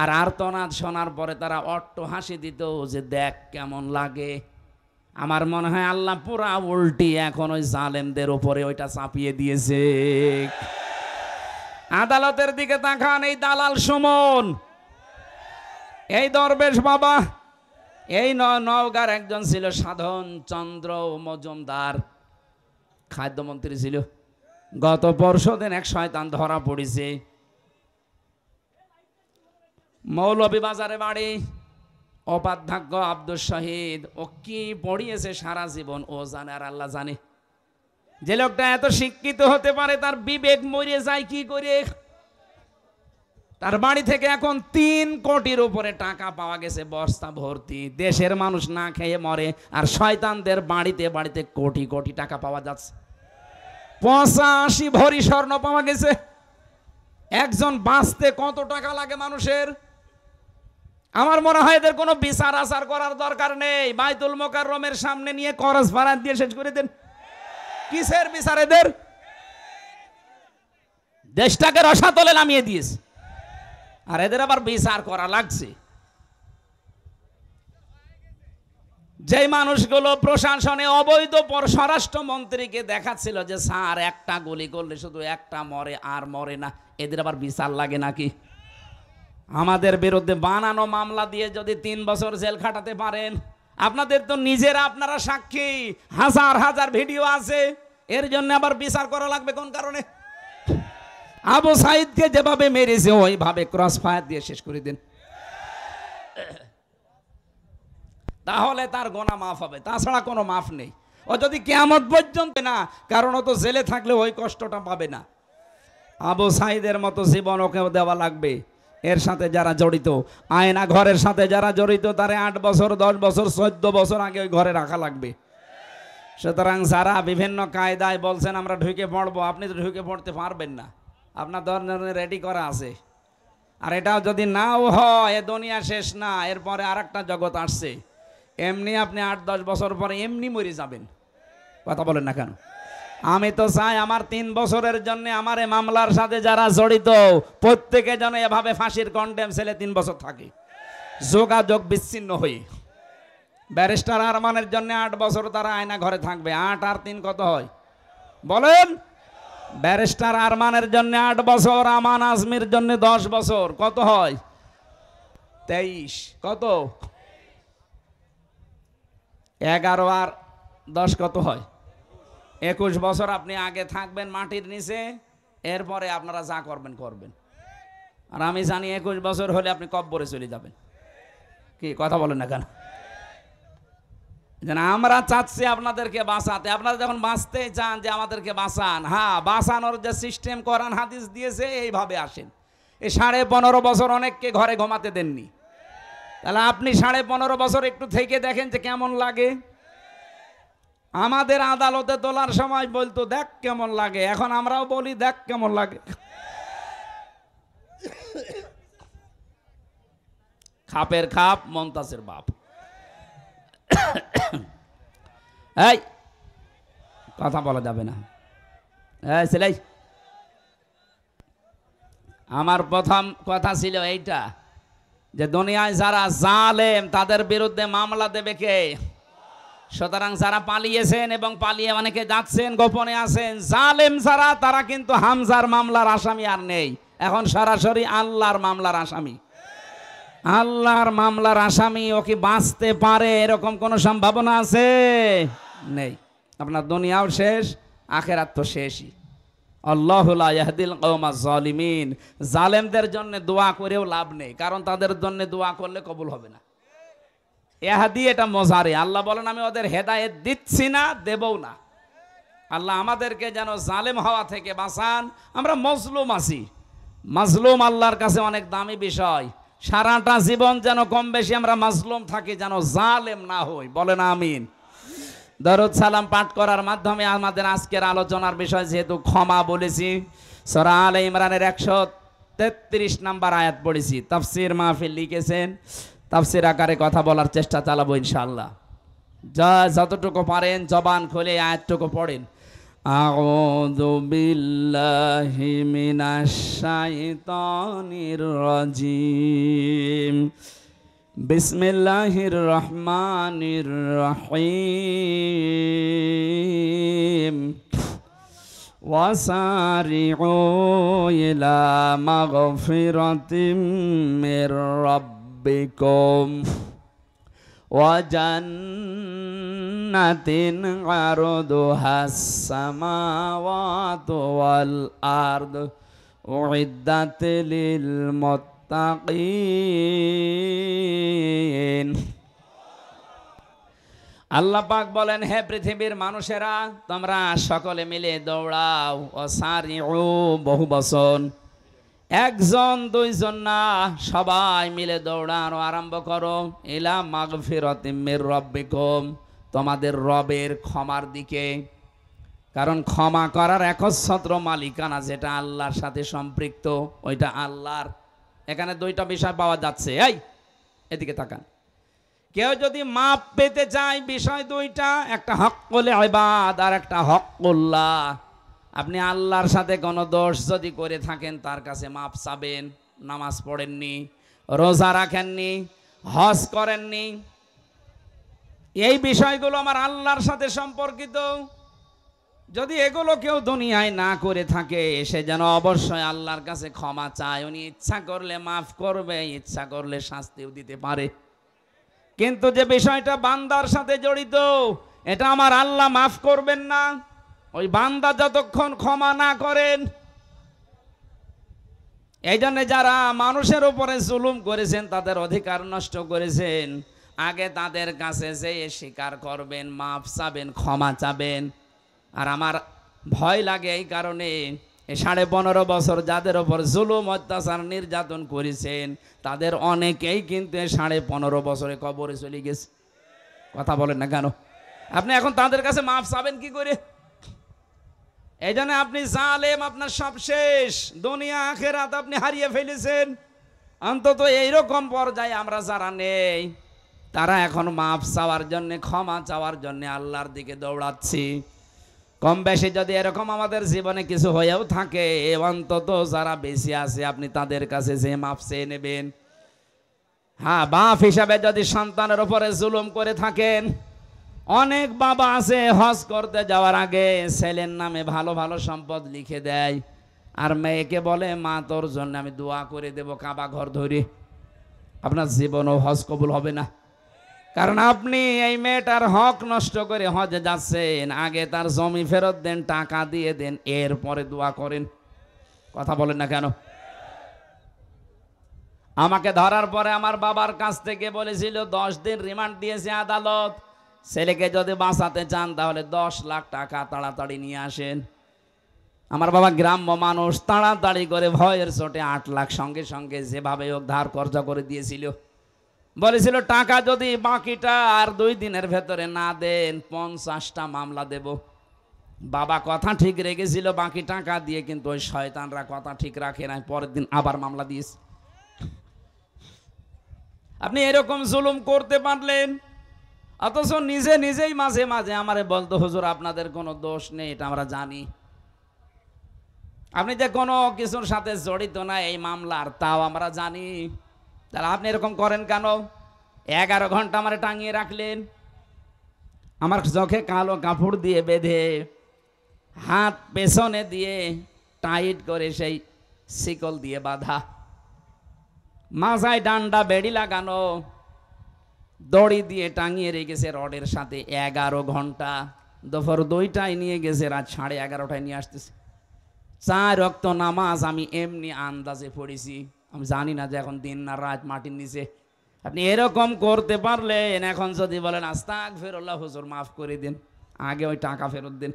আর আর্তনাদ শোনার পরে তারা অট্ট হাসি দিত যে দেখ কেমন লাগে আমার মনে হয় আল্লাহ পুরা উল্টি এখন ওই জালেমদের ওপরে ওইটা চাপিয়ে দিয়েছে আদালতের দিকে তাকান এই দালাল সুমন এই দরবেশ বাবা এই নওগার একজন ছিল সাধন চন্দ্র মজুমদার খাদ্যমন্ত্রী ছিল গত পরশুদিন এক শয়তান ধরা পড়েছে মৌলভীবাজারে বাড়ি অপাধ্যক্ষ আব্দুল শহীদ ও কি পড়িয়েছে সারা জীবন ও জানে আর আল্লাহ জানে যে লোকটা এত শিক্ষিত হতে পারে তার বিবেক মরে যায় কি করে তার বাড়ি থেকে এখন তিন কোটির উপরে টাকা পাওয়া গেছে বস্তা ভর্তি দেশের মানুষ না খেয়ে মরে আর শয়তানদের বাড়িতে বাড়িতে কোটি কোটি টাকা পাওয়া যাচ্ছে পঁচাশি ভরি স্বর্ণ পাওয়া গেছে একজন বাঁচতে কত টাকা লাগে মানুষের আমার মনে হয় এদের কোনো বিচার আচার করার দরকার নেই বাইতুল মোকার সামনে নিয়ে করস ভাড়া দিয়ে শেষ করে দেন কিসের বিচার এদের দেশটাকে রসাতলে নামিয়ে দিয়েছে আর এদের আবার বিচার করা লাগছে যে মানুষগুলো প্রশাসনে অবৈধ পর স্বরাষ্ট্র মন্ত্রীকে দেখাচ্ছিল যে স্যার একটা গুলি করলে শুধু একটা মরে আর মরে না এদের আবার বিচার লাগে নাকি আমাদের বিরুদ্ধে বানানো মামলা দিয়ে যদি তিন বছর জেল খাটাতে পারেন আপনাদের তো নিজেরা আপনারা সাক্ষী হাজার হাজার ভিডিও আছে এর জন্য আবার বিচার করা লাগবে কোন কারণে আবু সাইদকে যেভাবে মেরেছে ওইভাবে ক্রস ফায়ার দিয়ে শেষ করে দিন তাহলে তার গোনা মাফ হবে তাছাড়া কোনো মাফ নেই ও যদি কেমন পর্যন্ত না কারণ ও তো জেলে থাকলে ওই কষ্টটা পাবে না আবু সাইদের মতো জীবন ওকেও দেওয়া লাগবে এর সাথে যারা জড়িত আয়না ঘরের সাথে যারা জড়িত তারা আট বছর দশ বছর চোদ্দ বছর আগে ওই ঘরে রাখা লাগবে সুতরাং যারা বিভিন্ন কায়দায় বলছেন আমরা ঢুকে পড়বো আপনি তো ঢুকে পড়তে পারবেন না আপনার ধরনের রেডি করা আছে আর এটাও যদি নাও হয় এ দুনিয়া শেষ না এরপরে আর একটা জগৎ আসছে এমনি আপনি আট দশ বছর পরে এমনি মরে যাবেন কথা বলেন না কেন আমি তো চাই আমার তিন বছরের জন্য আমার এই মামলার সাথে যারা জড়িত প্রত্যেকে যেন এভাবে ফাঁসির কন্টেম ছেলে তিন বছর থাকে যোগাযোগ বিচ্ছিন্ন হই ব্যারিস্টার আরমানের জন্য আট বছর তারা আয়না ঘরে থাকবে আট আর তিন কত হয় বলেন ব্যারিস্টার আরমানের জন্য আট বছর আমান আজমির জন্য দশ বছর কত হয় তেইশ কত এগারো আর দশ কত হয় একুশ বছর আপনি আগে থাকবেন মাটির নিচে এরপরে আপনারা যা করবেন করবেন আর আমি জানি একুশ বছর হলে আপনি কব্বরে চলে যাবেন কি কথা বলেন না কেন যেন আমরা চাচ্ছি আপনাদেরকে বাঁচাতে আপনারা যখন বাঁচতে চান যে আমাদেরকে বাঁচান হ্যাঁ বাঁচানোর যে সিস্টেম করান হাদিস দিয়েছে এইভাবে আসেন এই সাড়ে পনেরো বছর অনেককে ঘরে ঘুমাতে দেননি তাহলে আপনি সাড়ে পনেরো বছর একটু থেকে দেখেন যে কেমন লাগে আমাদের আদালতে তোলার সময় বলতো দেখ কেমন লাগে এখন আমরাও বলি দেখ কেমন লাগে খাপের খাপ মন্তাসের বাপ এই কথা বলা যাবে না হ্যাঁ সেলাই আমার প্রথম কথা ছিল এইটা যে দুনিয়ায় যারা জালেম তাদের বিরুদ্ধে মামলা দেবে কে সুতরাং যারা পালিয়েছেন এবং পালিয়ে অনেকে যাচ্ছেন গোপনে আছেন জালেম যারা তারা কিন্তু হামজার মামলার আসামি আর নেই এখন সরাসরি আল্লাহর মামলার আসামি আল্লাহর মামলার আসামি ও কি বাঁচতে পারে এরকম কোনো সম্ভাবনা আছে নেই আপনার দুনিয়াও শেষ আখেরাত তো শেষই আল্লাহুল্লাহদিল জলিমিন জালেমদের জন্য দোয়া করেও লাভ নেই কারণ তাদের জন্য দোয়া করলে কবুল হবে না এহাদি এটা মজারে আল্লাহ বলেন আমি ওদের হেদায়েত দিচ্ছি না দেবও না আল্লাহ আমাদেরকে যেন জালেম হওয়া থেকে বাঁচান আমরা মজলুম আছি মাজলুম আল্লাহর কাছে অনেক দামি বিষয় সারাটা জীবন যেন কম বেশি আমরা মাজলুম থাকি যেন জালেম না হই বলেন আমিন দরদ সালাম পাঠ করার মাধ্যমে আমাদের আজকের আলোচনার বিষয় যেহেতু ক্ষমা বলেছি সরা আল ইমরানের একশো তেত্রিশ নাম্বার আয়াত পড়েছি তাফসির মাহফিল লিখেছেন তাফসির আকারে কথা বলার চেষ্টা চালাবো ইনশাল্লাহ যা যতটুকু পারেন জবান খুলে আয়াতটুকু পড়েন أعوذ بالله من الشيطان الرجيم بسم الله الرحمن الرحيم وسارعوا إلى مغفرة من رب ربكم وجنة عرضها السماوات والأرض أعدت للمتقين আল্লাহ পাক বলেন হে পৃথিবীর মানুষেরা তোমরা সকলে মিলে দৌড়াও ও সারিও বহু বসন একজন দুইজন না সবাই মিলে দৌড়ানো আরম্ভ করো এলা মাঘ ফেরত মের কম তোমাদের রবের ক্ষমার দিকে কারণ ক্ষমা করার একচ্ছত্র মালিকানা যেটা আল্লাহর সাথে সম্পৃক্ত ওইটা আল্লাহর এখানে দুইটা বিষয় পাওয়া যাচ্ছে এই এদিকে তাকান কেউ যদি মাপ পেতে চায় বিষয় দুইটা একটা হক করলে আবাদ আর একটা হক করল্লাহ আপনি আল্লাহর সাথে কোনো দোষ যদি করে থাকেন তার কাছে মাপ চাবেন নামাজ পড়েননি রোজা রাখেননি হজ করেননি এই বিষয়গুলো আমার আল্লাহর সাথে সম্পর্কিত যদি এগুলো কেউ দুনিয়ায় না করে থাকে সে যেন অবশ্যই আল্লাহর কাছে ক্ষমা চায় উনি ইচ্ছা করলে মাফ করবে ইচ্ছা করলে শাস্তিও দিতে পারে কিন্তু যে বিষয়টা বান্দার সাথে জড়িত এটা আমার আল্লাহ মাফ করবেন না ওই বান্দা যতক্ষণ ক্ষমা না করেন এই জন্য যারা মানুষের উপরে জুলুম করেছেন তাদের অধিকার নষ্ট করেছেন আগে তাদের কাছে যেয়ে স্বীকার করবেন মাফ চাবেন ক্ষমা চাবেন আর আমার ভয় লাগে এই কারণে সাড়ে পনেরো বছর যাদের ওপর জুলুম অত্যাচার নির্যাতন করেছেন তাদের অনেকেই কিন্তু সাড়ে পনেরো বছরে কবরে চলে গেছে কথা বলেন না কেন আপনি এখন তাদের কাছে মাফ চাবেন কি করে এই জন্য আপনি জালেম আপনার সব শেষ দুনিয়া আখেরাত আপনি হারিয়ে ফেলেছেন অন্তত এইরকম পর্যায়ে আমরা যারা নেই তারা এখন মাফ চাওয়ার জন্যে ক্ষমা চাওয়ার জন্যে আল্লাহর দিকে দৌড়াচ্ছি কম বেশি যদি এরকম আমাদের জীবনে কিছু হয়েও থাকে এ অন্তত যারা বেশি আছে আপনি তাদের কাছে যে মাপ চেয়ে নেবেন হ্যাঁ বাপ হিসাবে যদি সন্তানের ওপরে জুলুম করে থাকেন অনেক বাবা আছে হজ করতে যাওয়ার আগে ছেলের নামে ভালো ভালো সম্পদ লিখে দেয় আর মেয়েকে বলে মা তোর জন্য আমি দোয়া করে দেব কাবা ঘর ধরে আপনার ও হজ কবুল হবে না কারণ আপনি এই মেয়েটার হক নষ্ট করে হজে যাচ্ছেন আগে তার জমি ফেরত দেন টাকা দিয়ে দেন এরপরে দোয়া করেন কথা বলেন না কেন আমাকে ধরার পরে আমার বাবার কাছ থেকে বলেছিল দশ দিন রিমান্ড দিয়েছে আদালত ছেলেকে যদি বাঁচাতে চান তাহলে দশ লাখ টাকা তাড়াতাড়ি নিয়ে আসেন আমার বাবা গ্রাম্য মানুষ তাড়াতাড়ি করে ভয়ের চোটে আট লাখ সঙ্গে সঙ্গে যেভাবে হোক ধার কর্জা করে দিয়েছিল বলেছিল টাকা যদি বাকিটা আর দুই দিনের ভেতরে না দেন পঞ্চাশটা মামলা দেব বাবা কথা ঠিক রেখেছিল বাকি টাকা দিয়ে কিন্তু ওই শয়তানরা কথা ঠিক রাখে না পরের দিন আবার মামলা দিয়েছে আপনি এরকম জুলুম করতে পারলেন অথচ নিজে নিজেই মাঝে মাঝে আমারে বলতো হুজুর আপনাদের কোনো দোষ নেই এটা আমরা জানি আপনি যে কোনো কিছুর সাথে জড়িত না এই মামলার তাও আমরা জানি তাহলে আপনি এরকম করেন কেন এগারো ঘন্টা আমারে টাঙিয়ে রাখলেন আমার চোখে কালো কাপড় দিয়ে বেঁধে হাত পেছনে দিয়ে টাইট করে সেই শিকল দিয়ে বাঁধা মাথায় ডান্ডা বেড়ি লাগানো দড়ি দিয়ে টাঙিয়ে রেখেছে রডের সাথে এগারো ঘন্টা দুপুর দুইটায় নিয়ে গেছে রাত সাড়ে এগারোটায় নিয়ে আসতেছে চার রক্ত নামাজ আমি এমনি আন্দাজে পড়েছি আমি জানি না যে এখন দিন না রাত মাটির নিচে আপনি এরকম করতে পারলেন এখন যদি বলেন আস্তাক ফেরোল্লাহ হুজুর মাফ করে দিন আগে ওই টাকা ফেরত দিন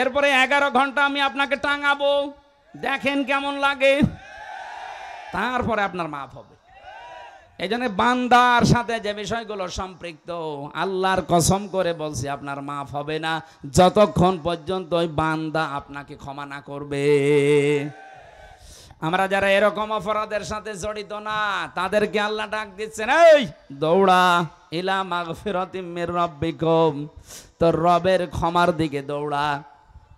এরপরে এগারো ঘন্টা আমি আপনাকে টাঙাবো দেখেন কেমন লাগে তারপরে আপনার মাফ হবে এই জন্য বান্দার সাথে যে বিষয়গুলো সম্পৃক্ত আল্লাহর কসম করে বলছি আপনার মাফ হবে না যতক্ষণ পর্যন্ত ওই বান্দা আপনাকে ক্ষমা না করবে আমরা যারা এরকম অপরাধের সাথে জড়িত না তাদেরকে আল্লাহ ডাক দিচ্ছেন এই দৌড়া ইলা রব রব্বিকম তোর রবের ক্ষমার দিকে দৌড়া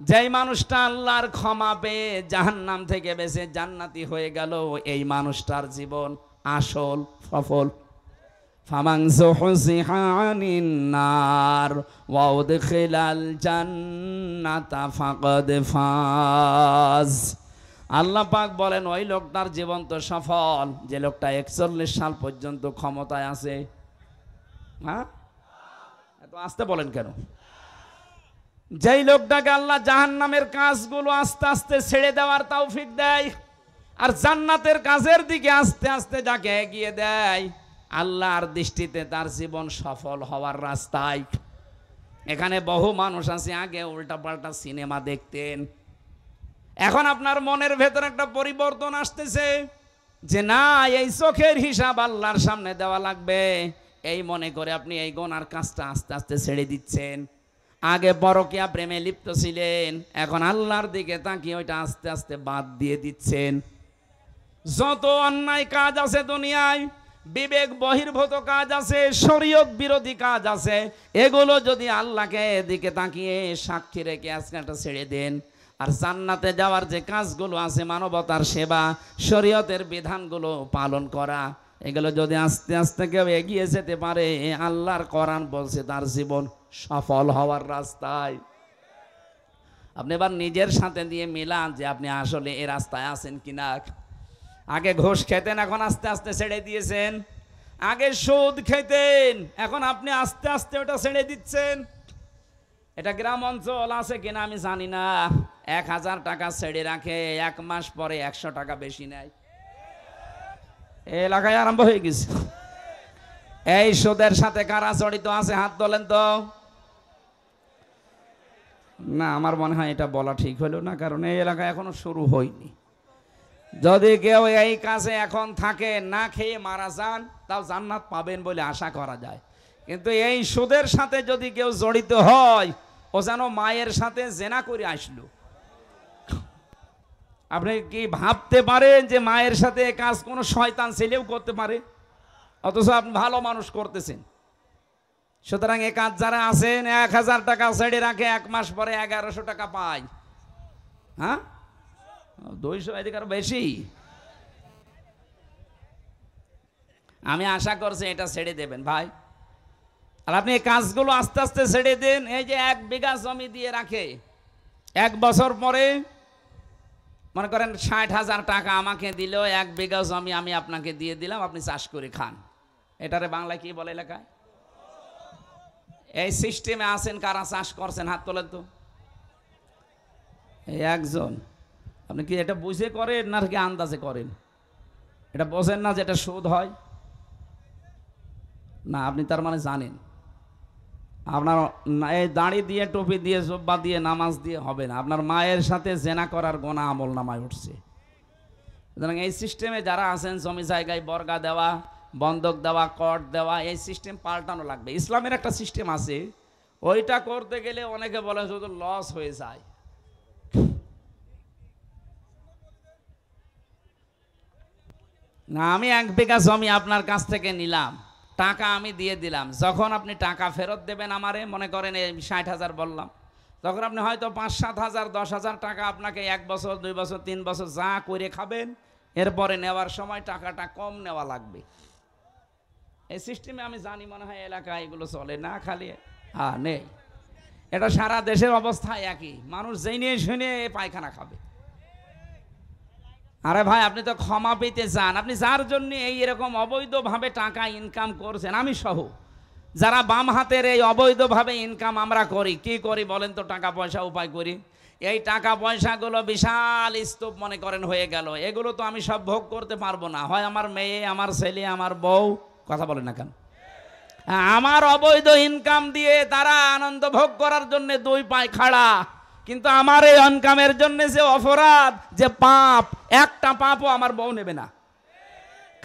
যেই মানুষটা আল্লাহর ক্ষমা পেয়ে জাহান্নাম থেকে বেশি জান্নাতি হয়ে গেল এই মানুষটার জীবন আসল সফল ফামাং ফাজ আল্লাহ পাক বলেন ওই লোকটার জীবন তো সফল যে লোকটা একচল্লিশ সাল পর্যন্ত ক্ষমতায় আছে হ্যাঁ এত আসতে বলেন কেন যেই লোকটাকে আল্লাহ জাহান্নামের কাজগুলো আস্তে আস্তে ছেড়ে দেওয়ার তাও ফিক দেয় আর জান্নাতের কাজের দিকে আস্তে আস্তে যাকে এগিয়ে দেয় আল্লাহর দৃষ্টিতে তার জীবন সফল হওয়ার রাস্তায় এখানে বহু মানুষ আছে আগে উল্টাপাল্টা সিনেমা দেখতেন এখন আপনার মনের ভেতর একটা পরিবর্তন আসতেছে যে না এই চোখের হিসাব আল্লাহর সামনে দেওয়া লাগবে এই মনে করে আপনি এই গোনার কাজটা আস্তে আস্তে ছেড়ে দিচ্ছেন আগে পরকিয়া প্রেমে লিপ্ত ছিলেন এখন আল্লাহর দিকে তাকিয়ে ওইটা আস্তে আস্তে বাদ দিয়ে দিচ্ছেন যত অন্যায় কাজ আছে দুনিয়ায় বিবেক বহির্ভূত কাজ আছে শরীয়ত বিরোধী কাজ আছে এগুলো যদি আল্লাহকে এদিকে তাকিয়ে সাক্ষী রেখে আজকালটা ছেড়ে দেন আর জান্নাতে যাওয়ার যে কাজগুলো আছে মানবতার সেবা শরীয়তের বিধানগুলো পালন করা এগুলো যদি আস্তে আস্তে কেউ এগিয়ে যেতে পারে আল্লাহর করান বলছে তার জীবন সফল হওয়ার রাস্তায় আপনি এবার নিজের সাথে দিয়ে মিলান যে আপনি আসলে এ রাস্তায় আছেন কিনা আগে ঘোষ খেতেন এখন আস্তে আস্তে ছেড়ে দিয়েছেন আগে সুদ খেতেন এখন আপনি আস্তে আস্তে ওটা ছেড়ে দিচ্ছেন এটা গ্রাম অঞ্চল আছে কিনা আমি জানি না এক হাজার টাকা ছেড়ে রাখে এক মাস পরে একশো টাকা বেশি নেয় এলাকায় আরম্ভ হয়ে গেছে এই সুদের সাথে কারা জড়িত আছে হাত তোলেন তো না আমার মনে হয় এটা বলা ঠিক হলো না কারণ এই এলাকায় এখনো শুরু হয়নি যদি কেউ এই কাছে এখন থাকে না খেয়ে মারা যান তাও জান্নাত পাবেন বলে আশা করা যায় কিন্তু এই সুদের সাথে যদি কেউ জড়িত হয় ও যেন মায়ের সাথে জেনা করে আসলো আপনি কি ভাবতে পারেন যে মায়ের সাথে কাজ কোনো শয়তান ছেলেও করতে পারে অথচ আপনি ভালো মানুষ করতেছেন সুতরাং এ কাজ যারা আছেন এক হাজার টাকা ছেড়ে রাখে এক মাস পরে এগারোশো টাকা পায় হ্যাঁ দুইশো বেশি আমি আশা করছি এটা ছেড়ে দেবেন ভাই আর আপনি কাজগুলো আস্তে আস্তে ছেড়ে দেন এই যে এক বিঘা জমি দিয়ে রাখে এক বছর পরে মনে করেন ষাট হাজার টাকা আমাকে দিল এক বিঘা জমি আমি আপনাকে দিয়ে দিলাম আপনি চাষ করে খান এটারে বাংলা কি বলে এলাকায় এই সিস্টেমে আছেন কারা চাষ করছেন হাত তোলেন তো একজন আপনি কি এটা বুঝে করেন না কি আন্দাজে করেন এটা বোঝেন না যে এটা শোধ হয় না আপনি তার মানে জানেন আপনার এই দাঁড়ি দিয়ে টুপি দিয়ে জব্বা দিয়ে নামাজ দিয়ে হবে না আপনার মায়ের সাথে জেনা করার গোনা আমল নামায় উঠছে সুতরাং এই সিস্টেমে যারা আছেন জমি জায়গায় বর্গা দেওয়া বন্ধক দেওয়া কট দেওয়া এই সিস্টেম পাল্টানো লাগবে ইসলামের একটা সিস্টেম আছে ওইটা করতে গেলে অনেকে বলে শুধু লস হয়ে যায় না আমি এক বিঘা জমি আপনার কাছ থেকে নিলাম টাকা আমি দিয়ে দিলাম যখন আপনি টাকা ফেরত দেবেন আমারে মনে করেন এই ষাট হাজার বললাম তখন আপনি হয়তো পাঁচ সাত হাজার দশ হাজার টাকা আপনাকে এক বছর দুই বছর তিন বছর যা করে খাবেন এরপরে নেওয়ার সময় টাকাটা কম নেওয়া লাগবে এই সিস্টেমে আমি জানি মনে হয় এলাকা এগুলো চলে না খালি হ্যাঁ নেই এটা সারা দেশের অবস্থা একই মানুষ জেনে শুনে পায়খানা খাবে আরে ভাই আপনি তো ক্ষমা পেতে চান আপনি যার জন্য এই এরকম অবৈধভাবে টাকা ইনকাম করছেন আমি সহ যারা বাম হাতের এই অবৈধভাবে ইনকাম আমরা করি কি করি বলেন তো টাকা পয়সা উপায় করি এই টাকা পয়সাগুলো বিশাল স্তূপ মনে করেন হয়ে গেল এগুলো তো আমি সব ভোগ করতে পারবো না হয় আমার মেয়ে আমার ছেলে আমার বউ কথা বলে না কেন আমার অবৈধ ইনকাম দিয়ে তারা আনন্দ ভোগ করার জন্য দুই পায় খাড়া কিন্তু আমার এই অনকামের জন্য যে অপরাধ যে পাপ একটা পাপও আমার বউ নেবে না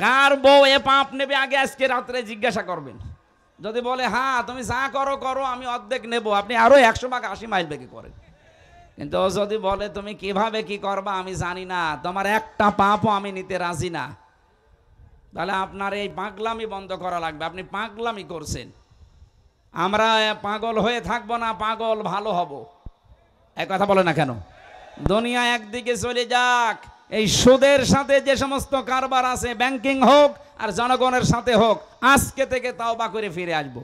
কার বউ এ পাপ নেবে আগে আজকে রাত্রে জিজ্ঞাসা করবেন যদি বলে হ্যাঁ তুমি যা করো করো আমি অর্ধেক নেব আপনি আরও একশো ভাগ আশি মাইল বেগে করেন কিন্তু ও যদি বলে তুমি কিভাবে কি করবা আমি জানি না তোমার একটা পাপও আমি নিতে রাজি না তাহলে আপনার এই পাগলামি বন্ধ করা লাগবে আপনি পাগলামি করছেন আমরা পাগল হয়ে থাকবো না পাগল ভালো হব এক কথা বলে না কেন দুনিয়া একদিকে চলে যাক এই সুদের সাথে যে সমস্ত কারবার আছে ব্যাংকিং হোক আর জনগণের সাথে হোক আজকে থেকে তাও বা করে ফিরে আসব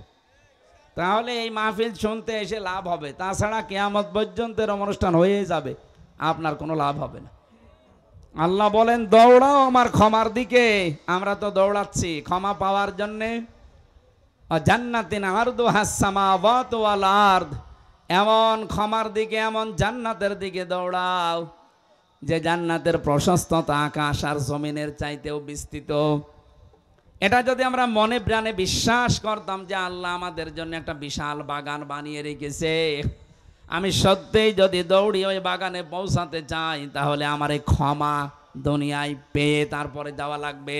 তাহলে এই মাহফিল শুনতে এসে লাভ হবে তাছাড়া কেয়ামত পর্যন্ত অনুষ্ঠান হয়ে যাবে আপনার কোনো লাভ হবে না আল্লাহ বলেন দৌড়াও আমার ক্ষমার দিকে আমরা তো দৌড়াচ্ছি ক্ষমা পাওয়ার জন্যে জান্নাতিন আর্দ হাসামা বত ওয়াল আর্দ এমন ক্ষমার দিকে এমন জান্নাতের দিকে দৌড়াও যে জান্নাতের প্রশস্ততা আকাশ আর জমিনের চাইতেও বিস্তৃত এটা যদি আমরা মনে প্রাণে বিশ্বাস করতাম যে আল্লাহ আমাদের জন্য একটা বিশাল বাগান বানিয়ে রেখেছে আমি সত্যিই যদি দৌড়ি ওই বাগানে পৌঁছাতে চাই তাহলে আমার এই ক্ষমা দুনিয়ায় পেয়ে তারপরে যাওয়া লাগবে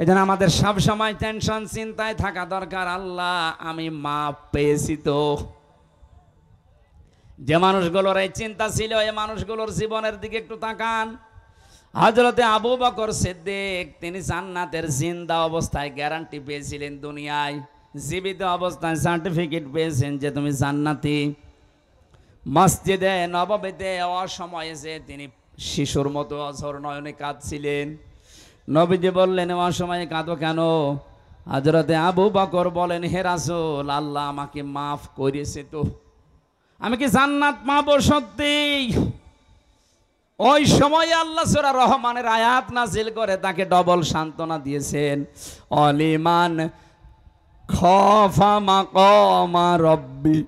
এজন্য আমাদের সবসময় টেনশন চিন্তায় থাকা দরকার আল্লাহ আমি মাপ পেয়েছি তো যে মানুষগুলোর এই চিন্তা ছিল এই মানুষগুলোর জীবনের দিকে একটু তাকান হজরতে আবু বকর সিদ্দিক তিনি জান্নাতের জিন্দা অবস্থায় গ্যারান্টি পেয়েছিলেন দুনিয়ায় জীবিত অবস্থায় সার্টিফিকেট পেয়েছেন যে তুমি জান্নাতি মসজিদে নববীতে অসময়ে যে তিনি শিশুর মতো অঝর নয়নে কাঁদছিলেন নবীজি বললেন অসময়ে কাঁদো কেন হজরতে আবু বকর বলেন হেরাসুল আল্লাহ আমাকে মাফ করিয়েছে তো আমি কি জান্নাত মা সত্যি ওই সময় আল্লাহ সুরা রহমানের আয়াত নাজিল করে তাকে ডবল সান্ত্বনা দিয়েছেন অলিমান রব্বি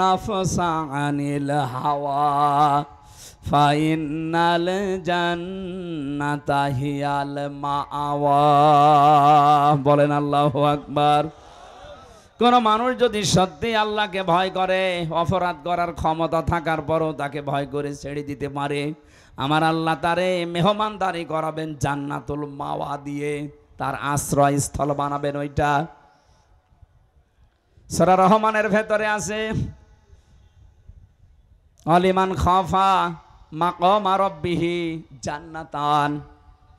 নাফসা হাওয়া ফাইনাল বলেন আল্লাহু আকবার কোন মানুষ যদি সত্যি আল্লাহকে ভয় করে অপরাধ করার ক্ষমতা থাকার পরও তাকে ভয় করে ছেড়ে দিতে পারে আমার আল্লাহ তারে মেহমানদারি করাবেন জান্নাতুল মাওয়া দিয়ে তার আশ্রয়স্থল বানাবেন ওইটা সরা রহমানের ভেতরে আছে অলিমান খফা মাকম আরব্বিহি জান্নাতান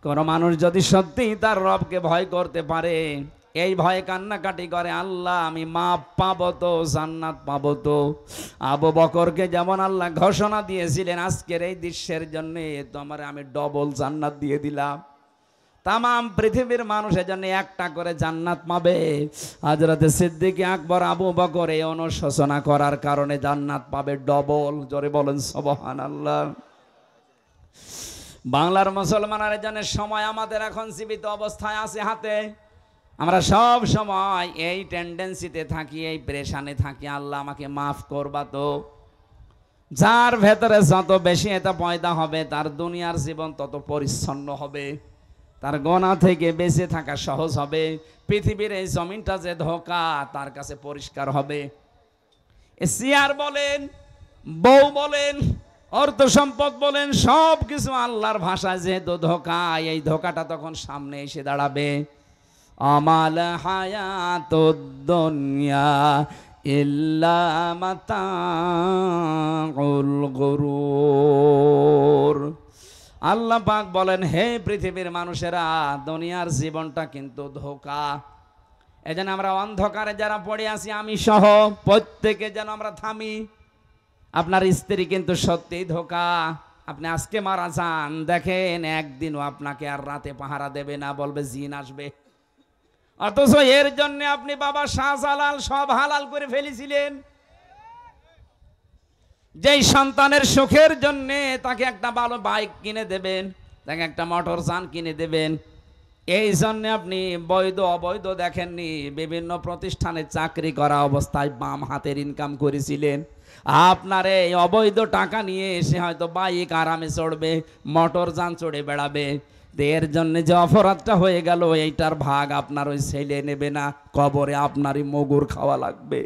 কোনো মানুষ যদি সত্যি তার রবকে ভয় করতে পারে এই ভয়ে কান্নাকাটি করে আল্লাহ আমি মাপ পাবো তো জান্নাত পাবো তো আবু বকরকে যেমন আল্লাহ ঘোষণা দিয়েছিলেন আজকের এই দৃশ্যের জন্য তোমার আমি ডবল জান্নাত দিয়ে দিলাম তাম পৃথিবীর মানুষের জন্য একটা করে জান্নাত পাবে হাজরাতে সিদ্দিকী আকবর আবু বকর এই অনুশোচনা করার কারণে জান্নাত পাবে ডবল জোরে বলেন সবহান আল্লাহ বাংলার মুসলমানের জন্য সময় আমাদের এখন জীবিত অবস্থায় আছে হাতে আমরা সব সময় এই টেন্ডেন্সিতে থাকি এই প্রেশানে থাকি আল্লাহ আমাকে মাফ করবা তো যার ভেতরে যত বেশি এটা পয়দা হবে তার দুনিয়ার জীবন তত পরিচ্ছন্ন হবে তার গনা থেকে বেঁচে থাকা সহজ হবে পৃথিবীর এই জমিনটা যে ধোকা তার কাছে পরিষ্কার হবে সিয়ার বলেন বউ বলেন অর্থ সম্পদ বলেন সব কিছু আল্লাহর ভাষায় যেহেতু ধোকা এই ধোকাটা তখন সামনে এসে দাঁড়াবে আমাল হায়াত দুনিয়া ইল্লা মাতাউল গুরুর আল্লাহ পাক বলেন হে পৃথিবীর মানুষেরা দুনিয়ার জীবনটা কিন্তু ধোকা এজন্য আমরা অন্ধকারে যারা পড়ে আছি আমি সহ প্রত্যেকে যেন আমরা থামি আপনার স্ত্রী কিন্তু সত্যিই ধোকা আপনি আজকে মারা যান দেখেন একদিনও আপনাকে আর রাতে পাহারা দেবে না বলবে জিন আসবে অথচ এর জন্য আপনি বাবা শাহ শাহজালাল সব হালাল করে ফেলেছিলেন যেই সন্তানের সুখের জন্য তাকে একটা ভালো বাইক কিনে দেবেন তাকে একটা মোটর যান কিনে দেবেন এই জন্য আপনি বৈধ অবৈধ দেখেননি বিভিন্ন প্রতিষ্ঠানে চাকরি করা অবস্থায় বাম হাতের ইনকাম করেছিলেন আপনার এই অবৈধ টাকা নিয়ে এসে হয়তো বাইক আরামে চড়বে মোটর যান চড়ে বেড়াবে এর জন্য যে অপরাধটা হয়ে গেল এইটার ভাগ আপনার ওই ছেলে নেবে না কবরে আপনারই মগুর খাওয়া লাগবে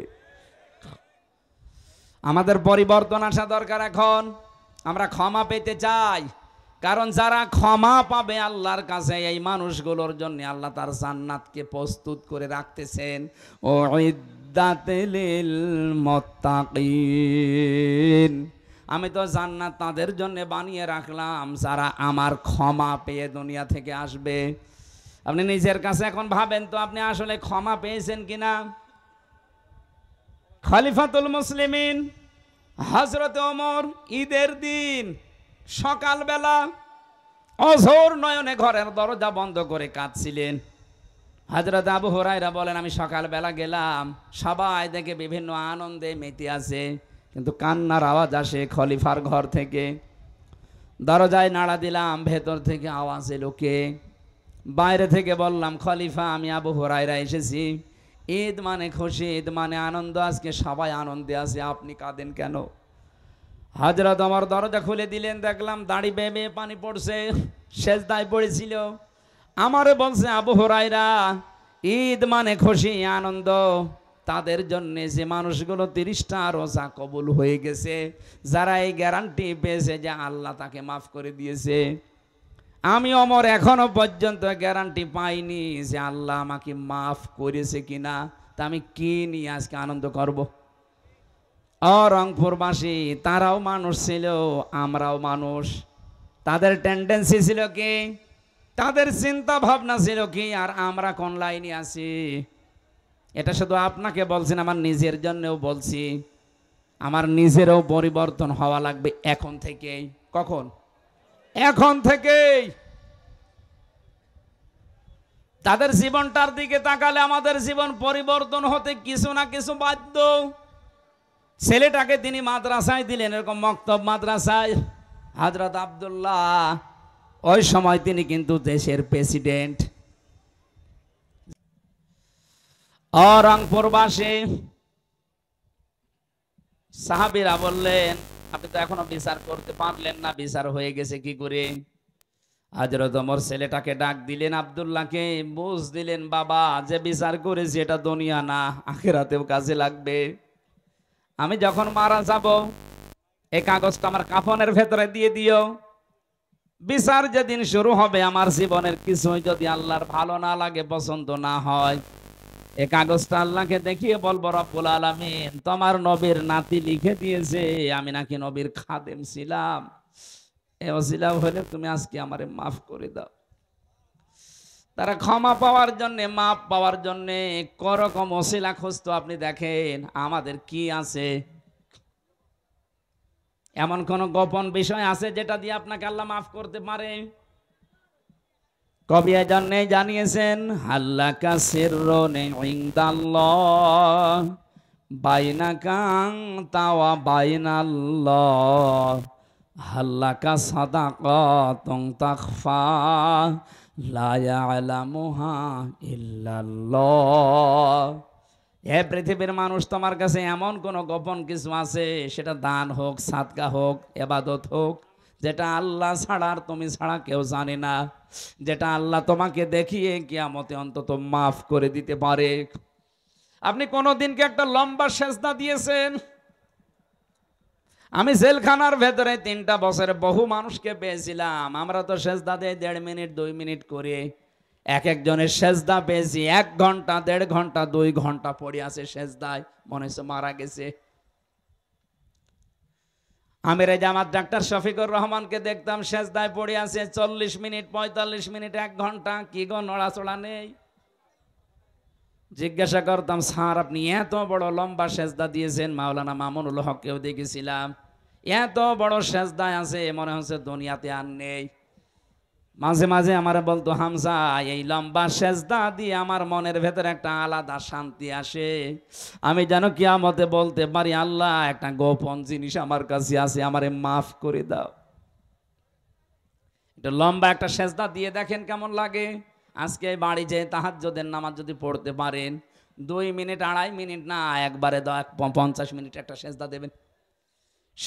আমাদের পরিবর্তন আসা দরকার এখন আমরা ক্ষমা পেতে চাই কারণ যারা ক্ষমা পাবে আল্লাহর কাছে এই মানুষগুলোর জন্য আল্লাহ তার জান্নাতকে প্রস্তুত করে রাখতেছেন ও ইদ্দাতিল মত্তাকিন আমি তো জান্নাত তাদের জন্য বানিয়ে রাখলাম যারা আমার ক্ষমা পেয়ে দুনিয়া থেকে আসবে আপনি নিজের কাছে এখন ভাবেন তো আপনি আসলে ক্ষমা পেয়েছেন কিনা খলিফাতুল মুসলিমিন হজরত ওমর ঈদের দিন সকালবেলা অঝোর নয়নে ঘরের দরজা বন্ধ করে কাঁদছিলেন হাজরত আবু হরাইরা বলেন আমি সকালবেলা গেলাম সবাই দেখে বিভিন্ন আনন্দে মেতে আছে কিন্তু কান্নার আওয়াজ আসে খলিফার ঘর থেকে দরজায় নাড়া দিলাম ভেতর থেকে আওয়াজ এলো কে বাইরে থেকে বললাম খলিফা আমি আবু হরাইরা এসেছি ঈদ মানে খুশি ঈদ মানে আনন্দ আজকে সবাই আনন্দে আছে আপনি কাঁদেন কেন হাজরত আমার দরজা খুলে দিলেন দেখলাম দাড়ি বেয়ে পানি পড়ছে শেষ দায় পড়েছিল আমারও বলছে আবু হরাইরা ঈদ মানে খুশি আনন্দ তাদের জন্য যে মানুষগুলো তিরিশটা রোজা কবুল হয়ে গেছে যারা এই গ্যারান্টি পেয়েছে যে আল্লাহ তাকে মাফ করে দিয়েছে আমি অমর এখনো পর্যন্ত গ্যারান্টি পাইনি যে আল্লাহ আমাকে মাফ করেছে কিনা তা আমি কি নিয়ে আজকে আনন্দ করব অরংপুরবাসী তারাও মানুষ ছিল আমরাও মানুষ তাদের টেন্ডেন্সি ছিল কি তাদের চিন্তা ভাবনা ছিল কি আর আমরা কোন লাইনে আছি এটা শুধু আপনাকে বলছেন আমার নিজের জন্যও বলছি আমার নিজেরও পরিবর্তন হওয়া লাগবে এখন থেকেই কখন এখন থেকেই তাদের জীবনটার দিকে তাকালে আমাদের জীবন পরিবর্তন হতে কিছু না কিছু বাধ্য ছেলেটাকে তিনি মাদ্রাসায় দিলেন এরকম মক্তব মাদ্রাসায় হাজরত আবদুল্লাহ ওই সময় তিনি কিন্তু দেশের প্রেসিডেন্ট অরংপুরবাসী সাহাবিরা বললেন আপনি তো এখনো বিচার করতে পারলেন না বিচার হয়ে গেছে কি করে হাজরত ওমর ছেলেটাকে ডাক দিলেন আবদুল্লাহকে বুঝ দিলেন বাবা যে বিচার করেছি এটা দুনিয়া না আখেরাতেও কাজে লাগবে আমি যখন মারা যাব এই কাগজটা আমার কাফনের ভেতরে দিয়ে দিও বিচার যেদিন শুরু হবে আমার জীবনের কিছুই যদি আল্লাহর ভালো না লাগে পছন্দ না হয় এ কাগজটা আল্লাহকে দেখিয়ে বলবো রব্বুল আলামিন তোমার নবীর নাতি লিখে দিয়েছে আমি নাকি নবীর খাদেম ছিলাম এ অসিলা হলে তুমি আজকে আমারে মাফ করে দাও তারা ক্ষমা পাওয়ার জন্য মাফ পাওয়ার জন্য করকম অশিলা খুঁজতো আপনি দেখেন আমাদের কি আছে এমন কোন গোপন বিষয় আছে যেটা দিয়ে আপনাকে আল্লাহ মাফ করতে পারে কবি এজন্যে জানিয়েছেন হাল্লাকা সিররনে বাইনা বাইনাকাং তাওয়া বাইনাল্লাহ হাল্লাকা সাদাকাতুং লায়া লা ইয়ালামুহা ল এ পৃথিবীর মানুষ তোমার কাছে এমন কোন গোপন কিছু আছে সেটা দান হোক সাদকা হোক এবাদত হোক যেটা আল্লাহ ছাড়ার তুমি ছাড়া কেউ জানে না যেটা আল্লাহ তোমাকে দেখিয়ে কিয়ামতে অন্তত মাফ করে দিতে পারে আপনি কোনো দিনকে একটা লম্বা সেজদা দিয়েছেন আমি জেলখানার ভেতরে তিনটা বছর বহু মানুষকে পেয়েছিলাম আমরা তো সেজদা দেয় দেড় মিনিট দুই মিনিট করে এক একজনের সেজদা পেয়েছি এক ঘন্টা দেড় ঘন্টা দুই ঘন্টা পড়ে আছে সেজদায় মনে হচ্ছে মারা গেছে আমের আমার ডাক্তার শফিকুর রহমানকে দেখতাম সেজদায় পড়ে আছে চল্লিশ মিনিট পঁয়তাল্লিশ মিনিট এক ঘন্টা কি গো নড়াচড়া নেই জিজ্ঞাসা করতাম স্যার আপনি এত বড় লম্বা সেজদা দিয়েছেন মাওলানা মামুনুল হককেও দেখেছিলাম এত বড় সেজদায় আছে মনে হচ্ছে দুনিয়াতে আর নেই মাঝে মাঝে আমার বলতো হামজা এই লম্বা সেজদা দিয়ে আমার মনের ভেতরে একটা আলাদা শান্তি আসে আমি যেন কি আমাদের বলতে পারি আল্লাহ একটা গোপন জিনিস আমার কাছে আছে আমারে মাফ করে দাও এটা লম্বা একটা সেজদা দিয়ে দেখেন কেমন লাগে আজকে বাড়ি যেয়ে তাহাজ্জদের নামাজ যদি পড়তে পারেন দুই মিনিট আড়াই মিনিট না একবারে পঞ্চাশ মিনিট একটা সেজদা দেবেন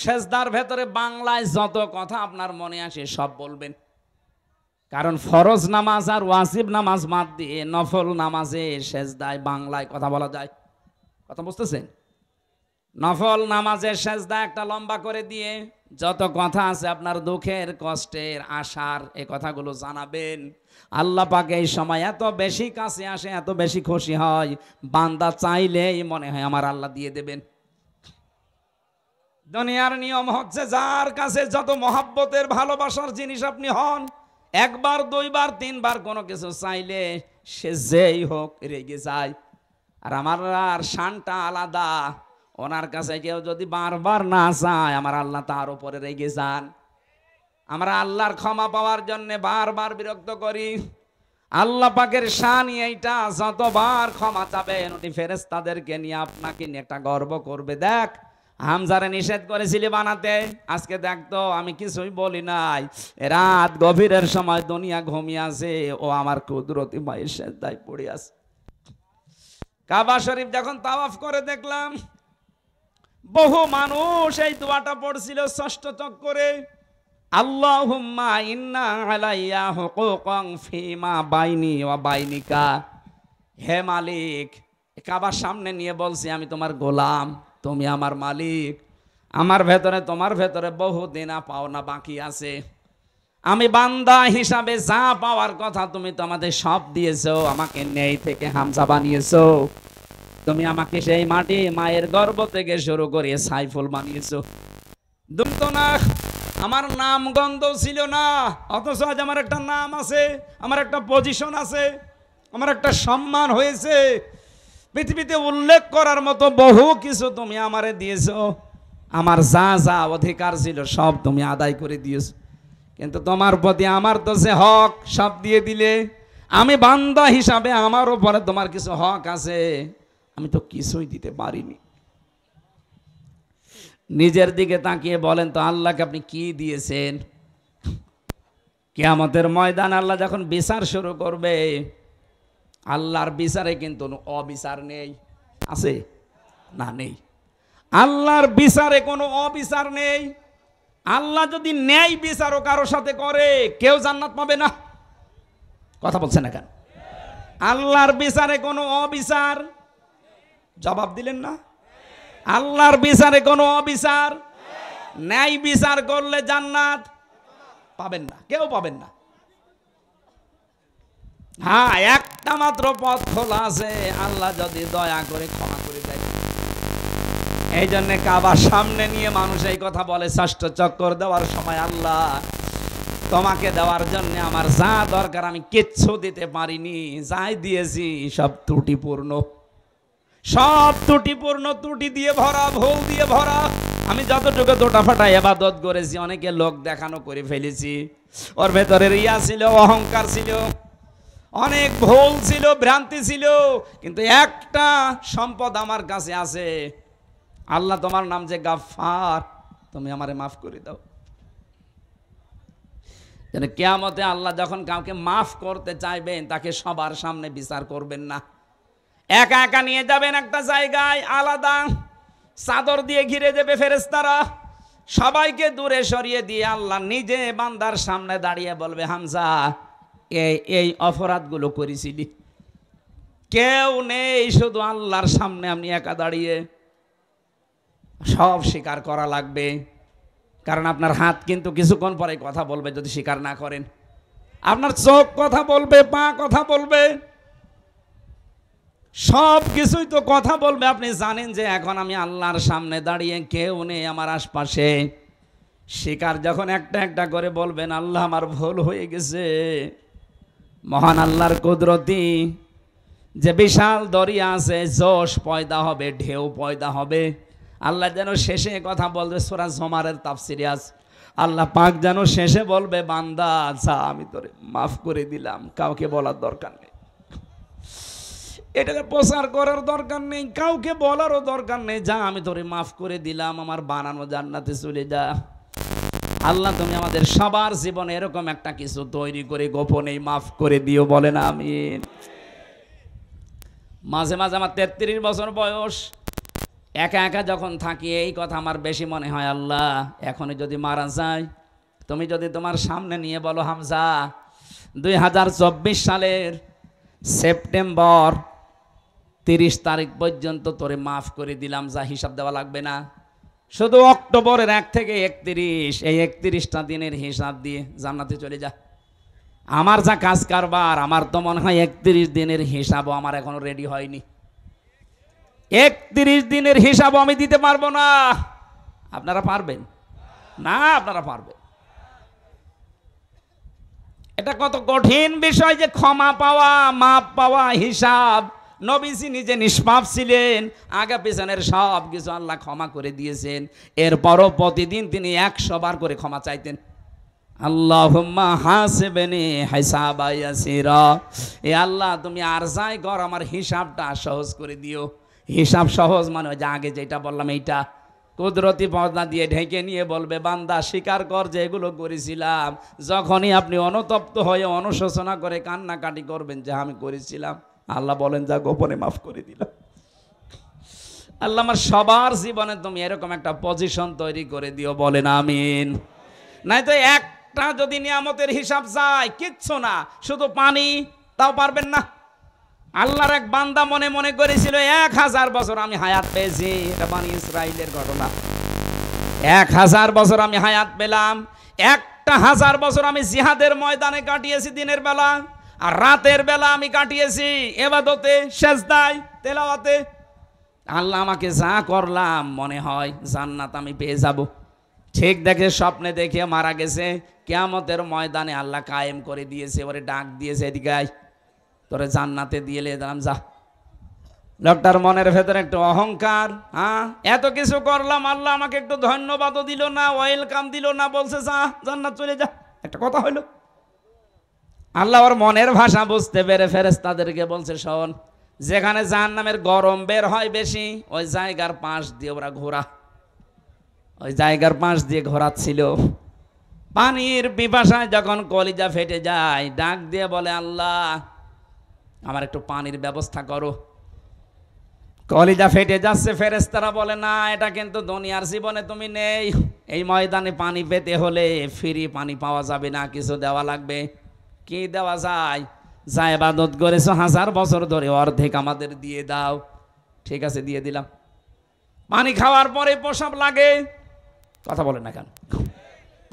সেজদার ভেতরে বাংলায় যত কথা আপনার মনে আসে সব বলবেন কারণ ফরজ নামাজ আর ওয়াজিব নামাজ বাদ দিয়ে নফল নামাজে সেজদায় বাংলায় কথা বলা যায় কথা বুঝতেছেন নফল নামাজের সেজদা একটা লম্বা করে দিয়ে যত কথা আছে আপনার দুঃখের কষ্টের আশার এ কথাগুলো জানাবেন আল্লাহ পাকে এই সময় এত বেশি কাছে আসে এত বেশি খুশি হয় বান্দা চাইলেই মনে হয় আমার আল্লাহ দিয়ে দেবেন দুনিয়ার নিয়ম হচ্ছে যার কাছে যত মহাব্বতের ভালোবাসার জিনিস আপনি হন একবার দুইবার তিনবার কোনো কিছু চাইলে সে যেই হোক রেগে যায় আর আমার আর শানটা আলাদা ওনার কাছে কেউ যদি বারবার না চায় আমার আল্লাহ তার উপরে রেগে যান আমরা আল্লাহর ক্ষমা পাওয়ার জন্য বারবার বিরক্ত করি আল্লাহ পাকের শানি এইটা যতবার ক্ষমা চাবেন ফেরেস্তাদেরকে নিয়ে আপনাকে নিয়ে একটা গর্ব করবে দেখ হামজারে নিষেধ করেছিল বানাতে আজকে দেখতো আমি কিছুই বলি নাই রাত গভীরের সময় দুনিয়া ঘুমিয়ে আছে ও আমার কুদরতি মায়ের দায় পড়ে আছে কাবা শরীফ যখন তাওয়াফ করে দেখলাম বহু মানুষ এই দোয়াটা পড়ছিল ষষ্ঠ চক্করে আল্লাহুম্মা ইন্না আলাইয়া হুকুকাং ফিমা বাইনি ওয়া বাইনিকা হে মালিক কাবার সামনে নিয়ে বলছি আমি তোমার গোলাম তুমি আমার মালিক আমার ভেতরে তোমার ভেতরে বহু দিনা পাওনা বাকি আছে আমি বান্দা হিসাবে যা পাওয়ার কথা তুমি তো আমাদের সব দিয়েছো আমাকে নেই থেকে হামসা বানিয়েছো তুমি আমাকে সেই মাটি মায়ের গর্ব থেকে শুরু করে সাইফুল বানিয়েছো না আমার নাম গন্ধ ছিল না অথচ আজ আমার একটা নাম আছে আমার একটা পজিশন আছে আমার একটা সম্মান হয়েছে পৃথিবীতে উল্লেখ করার মতো বহু কিছু তুমি আমারে দিয়েছ আমার যা যা অধিকার ছিল সব তুমি আদায় করে দিয়েছ কিন্তু তোমার প্রতি আমার তো সে হক সব দিয়ে দিলে আমি বান্দা হিসাবে আমার ওপরে তোমার কিছু হক আছে আমি তো কিছুই দিতে পারিনি নিজের দিকে তাকিয়ে বলেন তো আল্লাহকে আপনি কি দিয়েছেন কেয়ামতের ময়দান আল্লাহ যখন বিচার শুরু করবে আল্লাহর বিচারে কিন্তু অবিচার নেই আছে না নেই আল্লাহর বিচারে কোনো অবিচার নেই আল্লাহ যদি ন্যায় বিচারও কারো সাথে করে কেউ জান্নাত পাবে না কথা বলছে না কেন আল্লাহর বিচারে কোনো অবিচার জবাব দিলেন না আল্লাহর বিচারে কোনো অবিচার ন্যায় বিচার করলে জান্নাত পাবেন না কেউ পাবেন না হ্যাঁ একটা মাত্র পথ খোলা আছে আল্লাহ যদি দয়া করে ক্ষমা করে দেয় এই জন্য কাবার সামনে নিয়ে মানুষ এই কথা বলে ষষ্ঠ চক্কর দেওয়ার সময় আল্লাহ তোমাকে দেওয়ার জন্য আমার যা দরকার আমি কিচ্ছু দিতে পারিনি যাই দিয়েছি সব ত্রুটিপূর্ণ সব ত্রুটিপূর্ণ ত্রুটি দিয়ে ভরা ভুল দিয়ে ভরা আমি যতটুকু দোটা ফাটা এবাদত করেছি অনেকে লোক দেখানো করে ফেলেছি ওর ভেতরে রিয়া ছিল অহংকার ছিল অনেক ভুল ছিল ভ্রান্তি ছিল কিন্তু একটা সম্পদ আমার কাছে আছে আল্লাহ তোমার নাম যে গাফার তুমি আমারে মাফ করে দাও যেন কেয়ামতে আল্লাহ যখন কাউকে মাফ করতে চাইবেন তাকে সবার সামনে বিচার করবেন না একা একা নিয়ে যাবেন একটা জায়গায় আলাদা চাদর দিয়ে ঘিরে দেবে ফেরেস্তারা সবাইকে দূরে সরিয়ে দিয়ে আল্লাহ নিজে বান্দার সামনে দাঁড়িয়ে বলবে হামজা এই অপরাধগুলো করেছিলি কেউ নেই শুধু আল্লাহর সামনে আপনি একা দাঁড়িয়ে সব স্বীকার করা লাগবে কারণ আপনার হাত কিন্তু কিছুক্ষণ পরে কথা বলবে যদি স্বীকার না করেন আপনার চোখ কথা বলবে পা কথা বলবে সব কিছুই তো কথা বলবে আপনি জানেন যে এখন আমি আল্লাহর সামনে দাঁড়িয়ে কেউ নেই আমার আশপাশে শিকার যখন একটা একটা করে বলবেন আল্লাহ আমার ভুল হয়ে গেছে মহান আল্লাহর কুদরতি যে বিশাল দরিয়া আছে যশ পয়দা হবে ঢেউ পয়দা হবে আল্লাহ যেন শেষে কথা বলবে সোরা জমারের তাফসিরিয়াস আল্লাহ পাক যেন শেষে বলবে বান্দা আচ্ছা আমি তোরে মাফ করে দিলাম কাউকে বলার দরকার নেই এটাকে প্রচার করার দরকার নেই কাউকে বলারও দরকার নেই যা আমি তোরে মাফ করে দিলাম আমার বানানো জান্নাতে চলে যা আল্লাহ তুমি আমাদের সবার জীবনে এরকম একটা কিছু তৈরি করে গোপনে মাফ করে দিও বলে না আমি মাঝে মাঝে আমার তেত্রিশ বছর বয়স একা একা যখন থাকি এই কথা আমার বেশি মনে হয় আল্লাহ এখনই যদি মারা যায় তুমি যদি তোমার সামনে নিয়ে বলো হামজা দুই হাজার চব্বিশ সালের সেপ্টেম্বর তিরিশ তারিখ পর্যন্ত তোরে মাফ করে দিলাম যা হিসাব দেওয়া লাগবে না শুধু অক্টোবরের এক থেকে একত্রিশ এই একত্রিশটা দিনের হিসাব দিয়ে জান্নাতে চলে যা আমার যা কাজ কারবার আমার তো মনে হয় একত্রিশ দিনের হিসাবও আমার এখনো রেডি হয়নি একত্রিশ দিনের হিসাবও আমি দিতে পারবো না আপনারা পারবেন না আপনারা পারবেন এটা কত কঠিন বিষয় যে ক্ষমা পাওয়া মাপ পাওয়া হিসাব নবীজি নিজে নিষ্পাপ ছিলেন আগে পিছনের সব কিছু আল্লাহ ক্ষমা করে দিয়েছেন এরপরও প্রতিদিন তিনি একশো বার করে ক্ষমা চাইতেন এ আল্লাহ তুমি আর যাই কর আমার হিসাবটা সহজ করে দিও হিসাব সহজ মানে যে আগে যেটা বললাম এইটা কুদরতি পর্দা দিয়ে ঢেকে নিয়ে বলবে বান্দা স্বীকার কর যে এগুলো করেছিলাম যখনই আপনি অনুতপ্ত হয়ে অনুশোচনা করে কান্নাকাটি করবেন যে আমি করেছিলাম আল্লাহ বলেন যা গোপনে মাফ করে দিল আল্লাহ আমার সবার জীবনে তুমি এরকম একটা পজিশন তৈরি করে দিও বলেন আমিন নাই তো একটা যদি নিয়ামতের হিসাব যায় কিচ্ছু না শুধু পানি তাও পারবেন না আল্লাহর এক বান্দা মনে মনে করেছিল এক হাজার বছর আমি হায়াত পেয়েছি এটা বানি ইসরায়েলের ঘটনা এক হাজার বছর আমি হায়াত পেলাম একটা হাজার বছর আমি জিহাদের ময়দানে কাটিয়েছি দিনের বেলা আর রাতের বেলা আমি কাটিয়েছি এবাদতে সেজদায় তেলাওয়াতে আল্লাহ আমাকে যা করলাম মনে হয় জান্নাত আমি পেয়ে যাব ঠিক দেখে স্বপ্নে দেখে মারা গেছে কেয়ামতের ময়দানে আল্লাহ কায়েম করে দিয়েছে ওরে ডাক দিয়েছে এদিকায় তোরে জান্নাতে দিয়ে দিলাম যা লোকটার মনের ভেতরে একটু অহংকার হ্যাঁ এত কিছু করলাম আল্লাহ আমাকে একটু ধন্যবাদও দিল না ওয়েলকাম দিল না বলছে যা জান্নাত চলে যা একটা কথা হলো আল্লাহ ওর মনের ভাষা বুঝতে পেরে ফেরেস তাদেরকে বলছে শোন যেখানে জাহান নামের গরম বের হয় বেশি ওই জায়গার পাশ দিয়ে ওরা ঘোরা ওই জায়গার পাশ দিয়ে ঘোরাচ্ছিল পানির পিপাসায় যখন কলিজা ফেটে যায় ডাক দিয়ে বলে আল্লাহ আমার একটু পানির ব্যবস্থা করো কলিজা ফেটে যাচ্ছে ফেরেস্তারা বলে না এটা কিন্তু দুনিয়ার জীবনে তুমি নেই এই ময়দানে পানি পেতে হলে ফিরি পানি পাওয়া যাবে না কিছু দেওয়া লাগবে কে দেওয়া যায় যা এবাদত করেছো হাজার বছর ধরে অর্ধেক আমাদের দিয়ে দাও ঠিক আছে দিয়ে দিলাম পানি খাওয়ার পরে পোশাব লাগে কথা বলে না কেন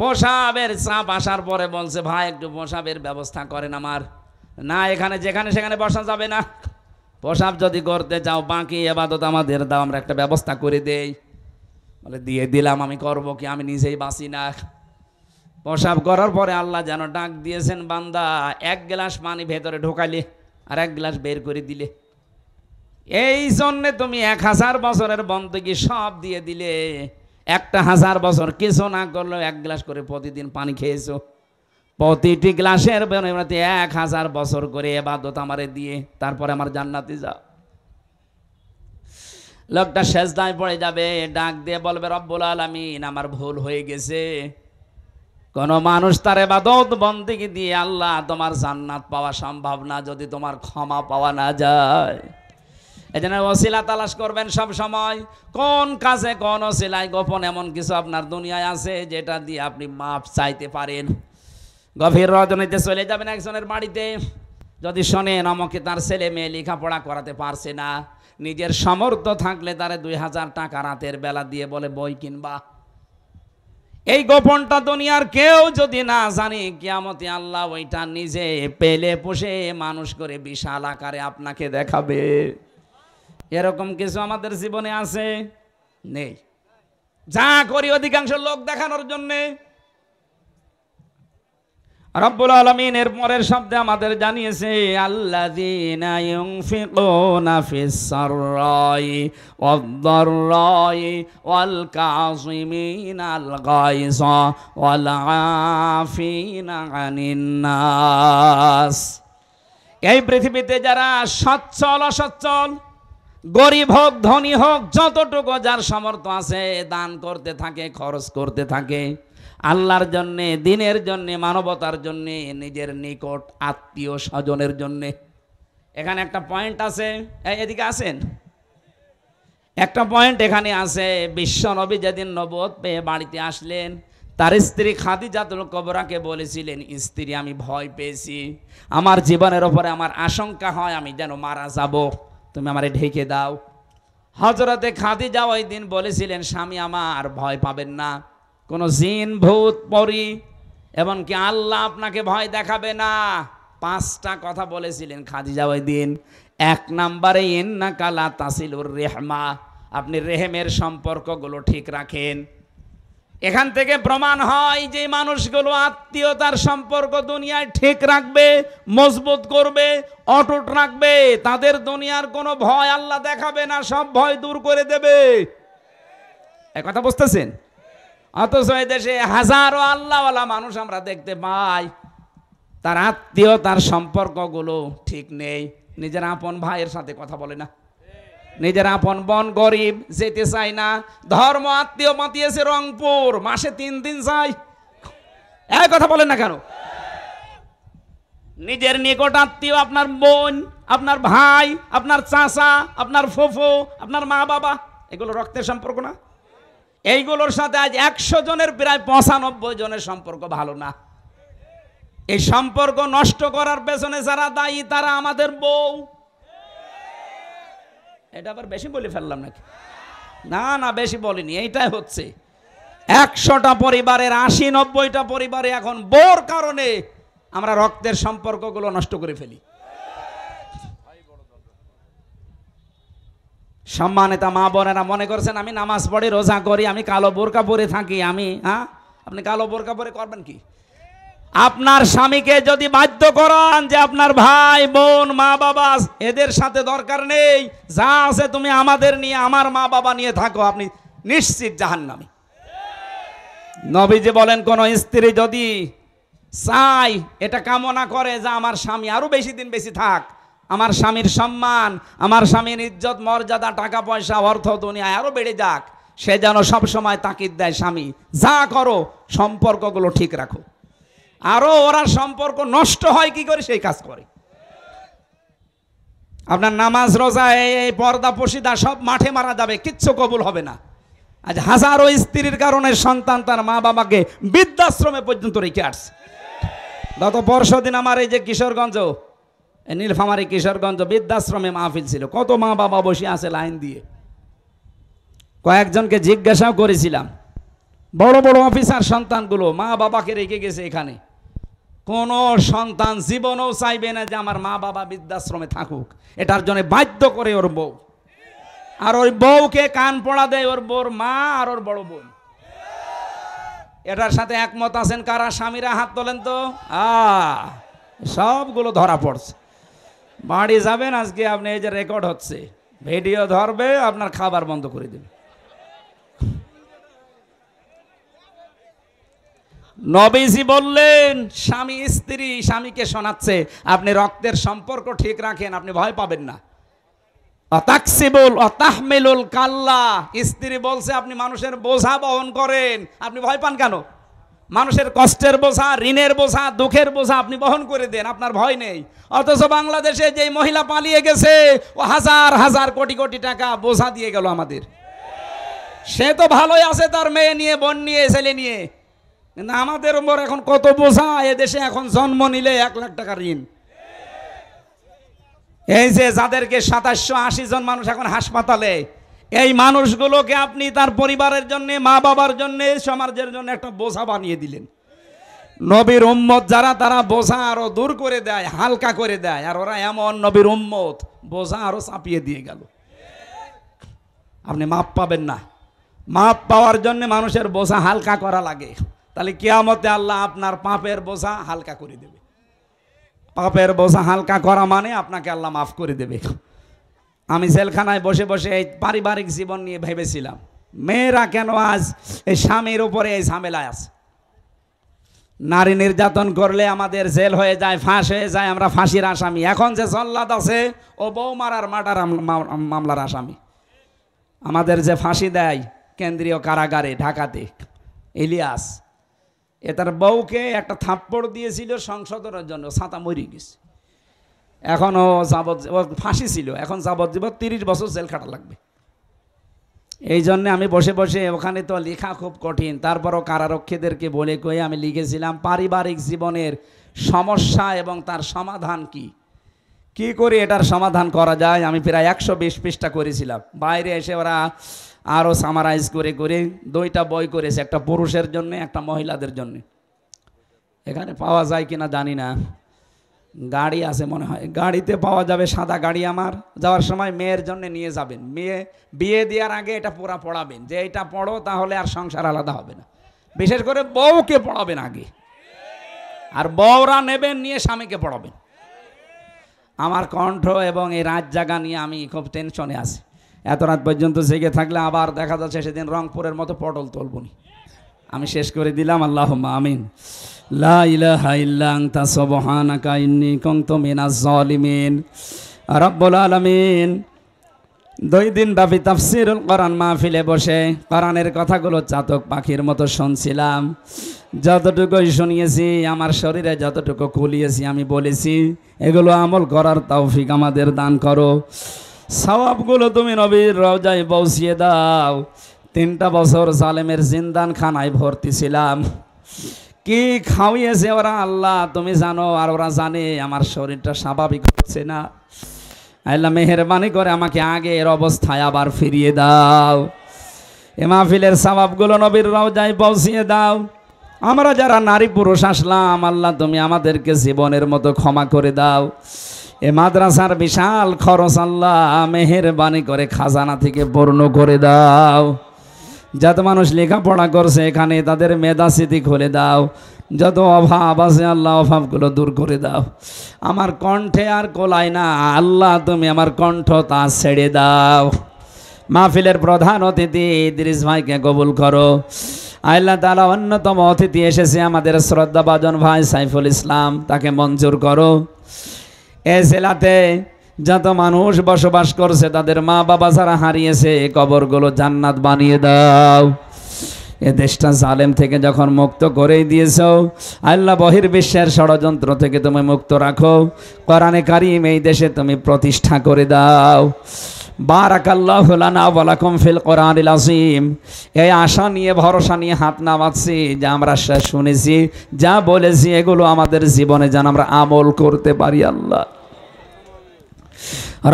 পোশাবের চাপ আসার পরে বলছে ভাই একটু পোশাবের ব্যবস্থা করেন আমার না এখানে যেখানে সেখানে বসা যাবে না পোশাব যদি করতে যাও বাকি এবাদত আমাদের দাও আমরা একটা ব্যবস্থা করে দেই বলে দিয়ে দিলাম আমি করব কি আমি নিজেই বাঁচি না প্রসাব করার পরে আল্লাহ যেন ডাক দিয়েছেন বান্দা এক গ্লাস পানি ভেতরে ঢোকালে আর এক গ্লাস বের করে দিলে এই জন্যে তুমি এক হাজার বছরের বন্দগি সব দিয়ে দিলে একটা হাজার বছর কিছু না করলেও এক গ্লাস করে প্রতিদিন পানি খেয়েছো প্রতিটি গ্লাসের বেরোতে এক হাজার বছর করে এবাদত আমারে দিয়ে তারপরে আমার জান্নাতে যাও লোকটা শেষদায় পড়ে যাবে ডাক দিয়ে বলবে রব্বুল আলমিন আমার ভুল হয়ে গেছে কোন মানুষ তার এবাদত বন্দিকে দিয়ে আল্লাহ তোমার জান্নাত পাওয়া সম্ভব না যদি তোমার ক্ষমা পাওয়া না যায় এজন্য অশিলা তালাশ করবেন সব সময় কোন কাজে কোন অশিলায় গোপন এমন কিছু আপনার দুনিয়ায় আছে যেটা দিয়ে আপনি মাপ চাইতে পারেন গভীর রজনীতে চলে যাবেন একজনের বাড়িতে যদি শোনেন আমাকে তার ছেলে মেয়ে লেখাপড়া করাতে পারছে না নিজের সামর্থ্য থাকলে তারে দুই হাজার টাকা রাতের বেলা দিয়ে বলে বই কিনবা এই গোপনটা দুনিয়ার কেউ যদি না জানে কিয়ামতে আল্লাহ ওইটা নিজে পেলে পোষে মানুষ করে বিশাল আকারে আপনাকে দেখাবে এরকম কিছু আমাদের জীবনে আছে নেই যা করি অধিকাংশ লোক দেখানোর জন্যে রব্বুল আলমিন এর পরের শব্দে আমাদের জানিয়েছে এই পৃথিবীতে যারা সচ্ছল অসচ্ছল গরিব হোক ধনী হোক যতটুকু যার সামর্থ্য আছে দান করতে থাকে খরচ করতে থাকে আল্লাহর জন্যে দিনের জন্যে মানবতার জন্যে নিজের নিকট আত্মীয় স্বজনের জন্যে এখানে একটা পয়েন্ট আছে এদিকে আসেন একটা পয়েন্ট এখানে আছে বিশ্ব নবী যেদিন নবদ পেয়ে বাড়িতে আসলেন তার স্ত্রী জাতুল কবরাকে বলেছিলেন স্ত্রী আমি ভয় পেয়েছি আমার জীবনের ওপরে আমার আশঙ্কা হয় আমি যেন মারা যাব তুমি আমারে ঢেকে দাও হজরতে যাওয়া ওই দিন বলেছিলেন স্বামী আমার ভয় পাবেন না কোনো জিন ভূত পরি এমনকি আল্লাহ আপনাকে ভয় দেখাবে না পাঁচটা কথা বলেছিলেন খাদিজা যাওয়াই দিন এক নাম্বারে ইন্না কালা তাসিলুর রেহমা আপনি রেহেমের সম্পর্কগুলো ঠিক রাখেন এখান থেকে প্রমাণ হয় যে মানুষগুলো আত্মীয়তার সম্পর্ক দুনিয়ায় ঠিক রাখবে মজবুত করবে অটুট রাখবে তাদের দুনিয়ার কোনো ভয় আল্লাহ দেখাবে না সব ভয় দূর করে দেবে কথা বুঝতেছেন অথচ এই দেশে হাজারো আল্লাহওয়ালা মানুষ আমরা দেখতে পাই তার আত্মীয় তার সম্পর্কগুলো ঠিক নেই নিজের আপন ভাইয়ের সাথে কথা বলে না নিজের আপন বন গরিব যেতে চাই না ধর্ম আত্মীয় মাতিয়েছে রংপুর মাসে তিন দিন যাই এক কথা বলেন না কেন নিজের নিকট আত্মীয় আপনার বোন আপনার ভাই আপনার চাচা আপনার ফোফো আপনার মা বাবা এগুলো রক্তের সম্পর্ক না এইগুলোর সাথে আজ একশো জনের প্রায় পঁচানব্বই জনের সম্পর্ক ভালো না এই সম্পর্ক নষ্ট করার পেছনে যারা দায়ী তারা আমাদের বউ এটা আবার বেশি বলে ফেললাম নাকি না না বেশি বলিনি এইটাই হচ্ছে একশোটা পরিবারের আশি নব্বইটা পরিবারে এখন বোর কারণে আমরা রক্তের সম্পর্কগুলো নষ্ট করে ফেলি সম্মানিতা মা বোনেরা মনে করছেন আমি নামাজ পড়ি রোজা করি আমি কালো বোরকা পরে থাকি আমি হ্যাঁ আপনি কালো বোরকা পরে করবেন কি আপনার স্বামীকে যদি বাধ্য করান যে আপনার ভাই বোন মা বাবা এদের সাথে দরকার নেই যা আছে তুমি আমাদের নিয়ে আমার মা বাবা নিয়ে থাকো আপনি নিশ্চিত জাহান্নামী নবীজি বলেন কোন স্ত্রী যদি চাই এটা কামনা করে যে আমার স্বামী আরো বেশি দিন বেশি থাক আমার স্বামীর সম্মান আমার স্বামীর ইজ্জত মর্যাদা টাকা পয়সা অর্থ দুনিয়ায় আরও বেড়ে যাক সে যেন সবসময় তাকিদ দেয় স্বামী যা করো সম্পর্কগুলো ঠিক রাখো আরও ওরা সম্পর্ক নষ্ট হয় কি করে সেই কাজ করে আপনার নামাজ রোজা এই পর্দা পশিদা সব মাঠে মারা যাবে কিচ্ছু কবুল হবে না আজ হাজারো স্ত্রীর কারণে সন্তান তার মা বাবাকে বৃদ্ধাশ্রমে পর্যন্ত রেখে আসছে গত পরশু দিন আমার এই যে কিশোরগঞ্জ নীলফামারি কিশোরগঞ্জ বৃদ্ধাশ্রমে মাহফিল ছিল কত মা বাবা বসে আছে লাইন দিয়ে কয়েকজনকে জিজ্ঞাসাও করেছিলাম বড় বড় অফিসার সন্তানগুলো মা বাবাকে রেখে গেছে এখানে কোনো সন্তান জীবনও চাইবে না যে আমার মা বাবা বৃদ্ধাশ্রমে থাকুক এটার জন্য বাধ্য করে ওর বউ আর ওই বউকে কান পড়া দেয় ওর বোর মা আর ওর বড় বোন এটার সাথে একমত আছেন কারা স্বামীরা হাত তোলেন তো আ সবগুলো ধরা পড়ছে বাড়ি যাবেন আজকে আপনি এই যে রেকর্ড হচ্ছে ভিডিও ধরবে আপনার খাবার বন্ধ করে দেবে নবীজি বললেন স্বামী স্ত্রী স্বামীকে শোনাচ্ছে আপনি রক্তের সম্পর্ক ঠিক রাখেন আপনি ভয় পাবেন না অতাহমেলুল কাল্লা স্ত্রী বলছে আপনি মানুষের বোঝা বহন করেন আপনি ভয় পান কেন মানুষের কষ্টের বোঝা ঋণের বোঝা দুঃখের বোঝা আপনি বহন করে দেন আপনার ভয় নেই অথচ বাংলাদেশে যেই মহিলা পালিয়ে গেছে ও হাজার হাজার কোটি কোটি টাকা বোঝা দিয়ে গেল আমাদের সে তো ভালোই আছে তার মেয়ে নিয়ে বোন নিয়ে ছেলে নিয়ে কিন্তু আমাদের উপর এখন কত বোঝা দেশে এখন জন্ম নিলে এক লাখ টাকা ঋণ এই যে যাদেরকে সাতাশশো আশি জন মানুষ এখন হাসপাতালে এই মানুষগুলোকে আপনি তার পরিবারের জন্য মা বাবার জন্য সমাজের জন্য একটা বোঝা বানিয়ে দিলেন নবীর উম্মত যারা তারা বোঝা আরো দূর করে দেয় হালকা করে দেয় আর ওরা এমন নবীর উম্মত বোঝা আরো চাপিয়ে দিয়ে গেল আপনি মাপ পাবেন না মাপ পাওয়ার জন্য মানুষের বোঝা হালকা করা লাগে তাহলে কেয়ামতে আল্লাহ আপনার পাপের বোঝা হালকা করে দেবে পাপের বোঝা হালকা করা মানে আপনাকে আল্লাহ মাফ করে দেবে আমি জেলখানায় বসে বসে এই পারিবারিক জীবন নিয়ে ভেবেছিলাম মেয়েরা কেন আজ এই স্বামীর উপরে এই ঝামেলায় আছে নারী নির্যাতন করলে আমাদের জেল হয়ে যায় ফাঁস হয়ে যায় আমরা ফাঁসির আসামি এখন যে জল্লাদ আছে ও বউ মারার মাটার মামলার আসামি আমাদের যে ফাঁসি দেয় কেন্দ্রীয় কারাগারে ঢাকাতে ইলিয়াস এ তার বউকে একটা থাপ্পড় দিয়েছিল সংশোধনের জন্য ছাতা মরি গেছে এখনও যাবত ফাঁসি ছিল এখন যাবজ্জীবন তিরিশ বছর জেল খাটা লাগবে এই জন্যে আমি বসে বসে ওখানে তো লেখা খুব কঠিন তারপরও কারারক্ষীদেরকে বলে কয়ে আমি লিখেছিলাম পারিবারিক জীবনের সমস্যা এবং তার সমাধান কি কি করে এটার সমাধান করা যায় আমি প্রায় একশো বিশ পৃষ্ঠা করেছিলাম বাইরে এসে ওরা আরও সামারাইজ করে করে দুইটা বই করেছে একটা পুরুষের জন্য একটা মহিলাদের জন্য এখানে পাওয়া যায় কিনা জানি না গাড়ি আছে মনে হয় গাড়িতে পাওয়া যাবে সাদা গাড়ি আমার যাওয়ার সময় মেয়ের জন্য নিয়ে যাবেন মেয়ে বিয়ে দেওয়ার আগে এটা পুরা পড়াবেন যে এটা পড়ো তাহলে আর সংসার আলাদা হবে না বিশেষ করে বউকে পড়াবেন আগে আর বউরা নেবেন নিয়ে স্বামীকে পড়াবেন আমার কণ্ঠ এবং এই রাত জাগা নিয়ে আমি খুব টেনশনে আছি এত রাত পর্যন্ত জেগে থাকলে আবার দেখা যাচ্ছে সেদিন রংপুরের মতো পটল তুলবনি আমি শেষ করে দিলাম আল্লাহ আমিন লা দুই দিন মাহফিলে বসে কোরআনের কথাগুলো চাতক পাখির মতো শুনছিলাম যতটুকুই শুনিয়েছি আমার শরীরে যতটুকু কুলিয়েছি আমি বলেছি এগুলো আমল করার তৌফিক আমাদের দান করো সওয়াবগুলো তুমি নবীর রওজায় বসিয়ে দাও তিনটা বছর সালেমের জিন্দান খানায় ভর্তি ছিলাম কি খাওয়িয়েছে ওরা আল্লাহ তুমি জানো আর ওরা জানে আমার শরীরটা স্বাভাবিক হচ্ছে না আল্লাহ মেহরবানি করে আমাকে আগে এর অবস্থায় আবার ফিরিয়ে দাও এ মাহফিলের স্বভাবগুলো নবীর যাই পৌঁছিয়ে দাও আমরা যারা নারী পুরুষ আসলাম আল্লাহ তুমি আমাদেরকে জীবনের মতো ক্ষমা করে দাও এ মাদ্রাসার বিশাল খরচ আল্লাহ মেহরবানি করে খাজানা থেকে পূর্ণ করে দাও যত মানুষ লেখাপড়া করছে এখানে তাদের মেধা স্মৃতি খুলে দাও যত অভাব আছে আল্লাহ অভাবগুলো দূর করে দাও আমার কণ্ঠে আর কোলায় না আল্লাহ তুমি আমার কণ্ঠ তা ছেড়ে দাও মাহফিলের প্রধান অতিথি ইদ্রিস ভাইকে কবুল করো আল্লাহ তালা অন্যতম অতিথি এসেছে আমাদের শ্রদ্ধাভাজন ভাই সাইফুল ইসলাম তাকে মঞ্জুর করো এ জেলাতে যত মানুষ বসবাস করছে তাদের মা বাবা যারা হারিয়েছে এই কবরগুলো জান্নাত বানিয়ে দাও এ দেশটা জালেম থেকে যখন মুক্ত করেই দিয়েছ আল্লাহ বহির বিশ্বের ষড়যন্ত্র থেকে তুমি মুক্ত রাখো কোরআনে কারিম এই দেশে তুমি প্রতিষ্ঠা করে দাও বারাকাল্লাহ লানা ওয়ালাকুম ফিল কোরআনিল আসিম এই আশা নিয়ে ভরসা নিয়ে হাত নামাচ্ছি যা আমরা শুনেছি যা বলেছি এগুলো আমাদের জীবনে যেন আমরা আমল করতে পারি আল্লাহ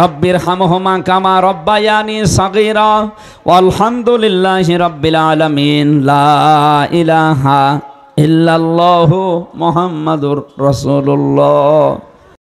রব্বির হামহমা কামা রব্বায়ানি সগীরা আলহামদুলিল্লাহি রব্বিল আলামিন লা ইলাহা ইল্লাল্লাহু মুহাম্মাদুর রাসূলুল্লাহ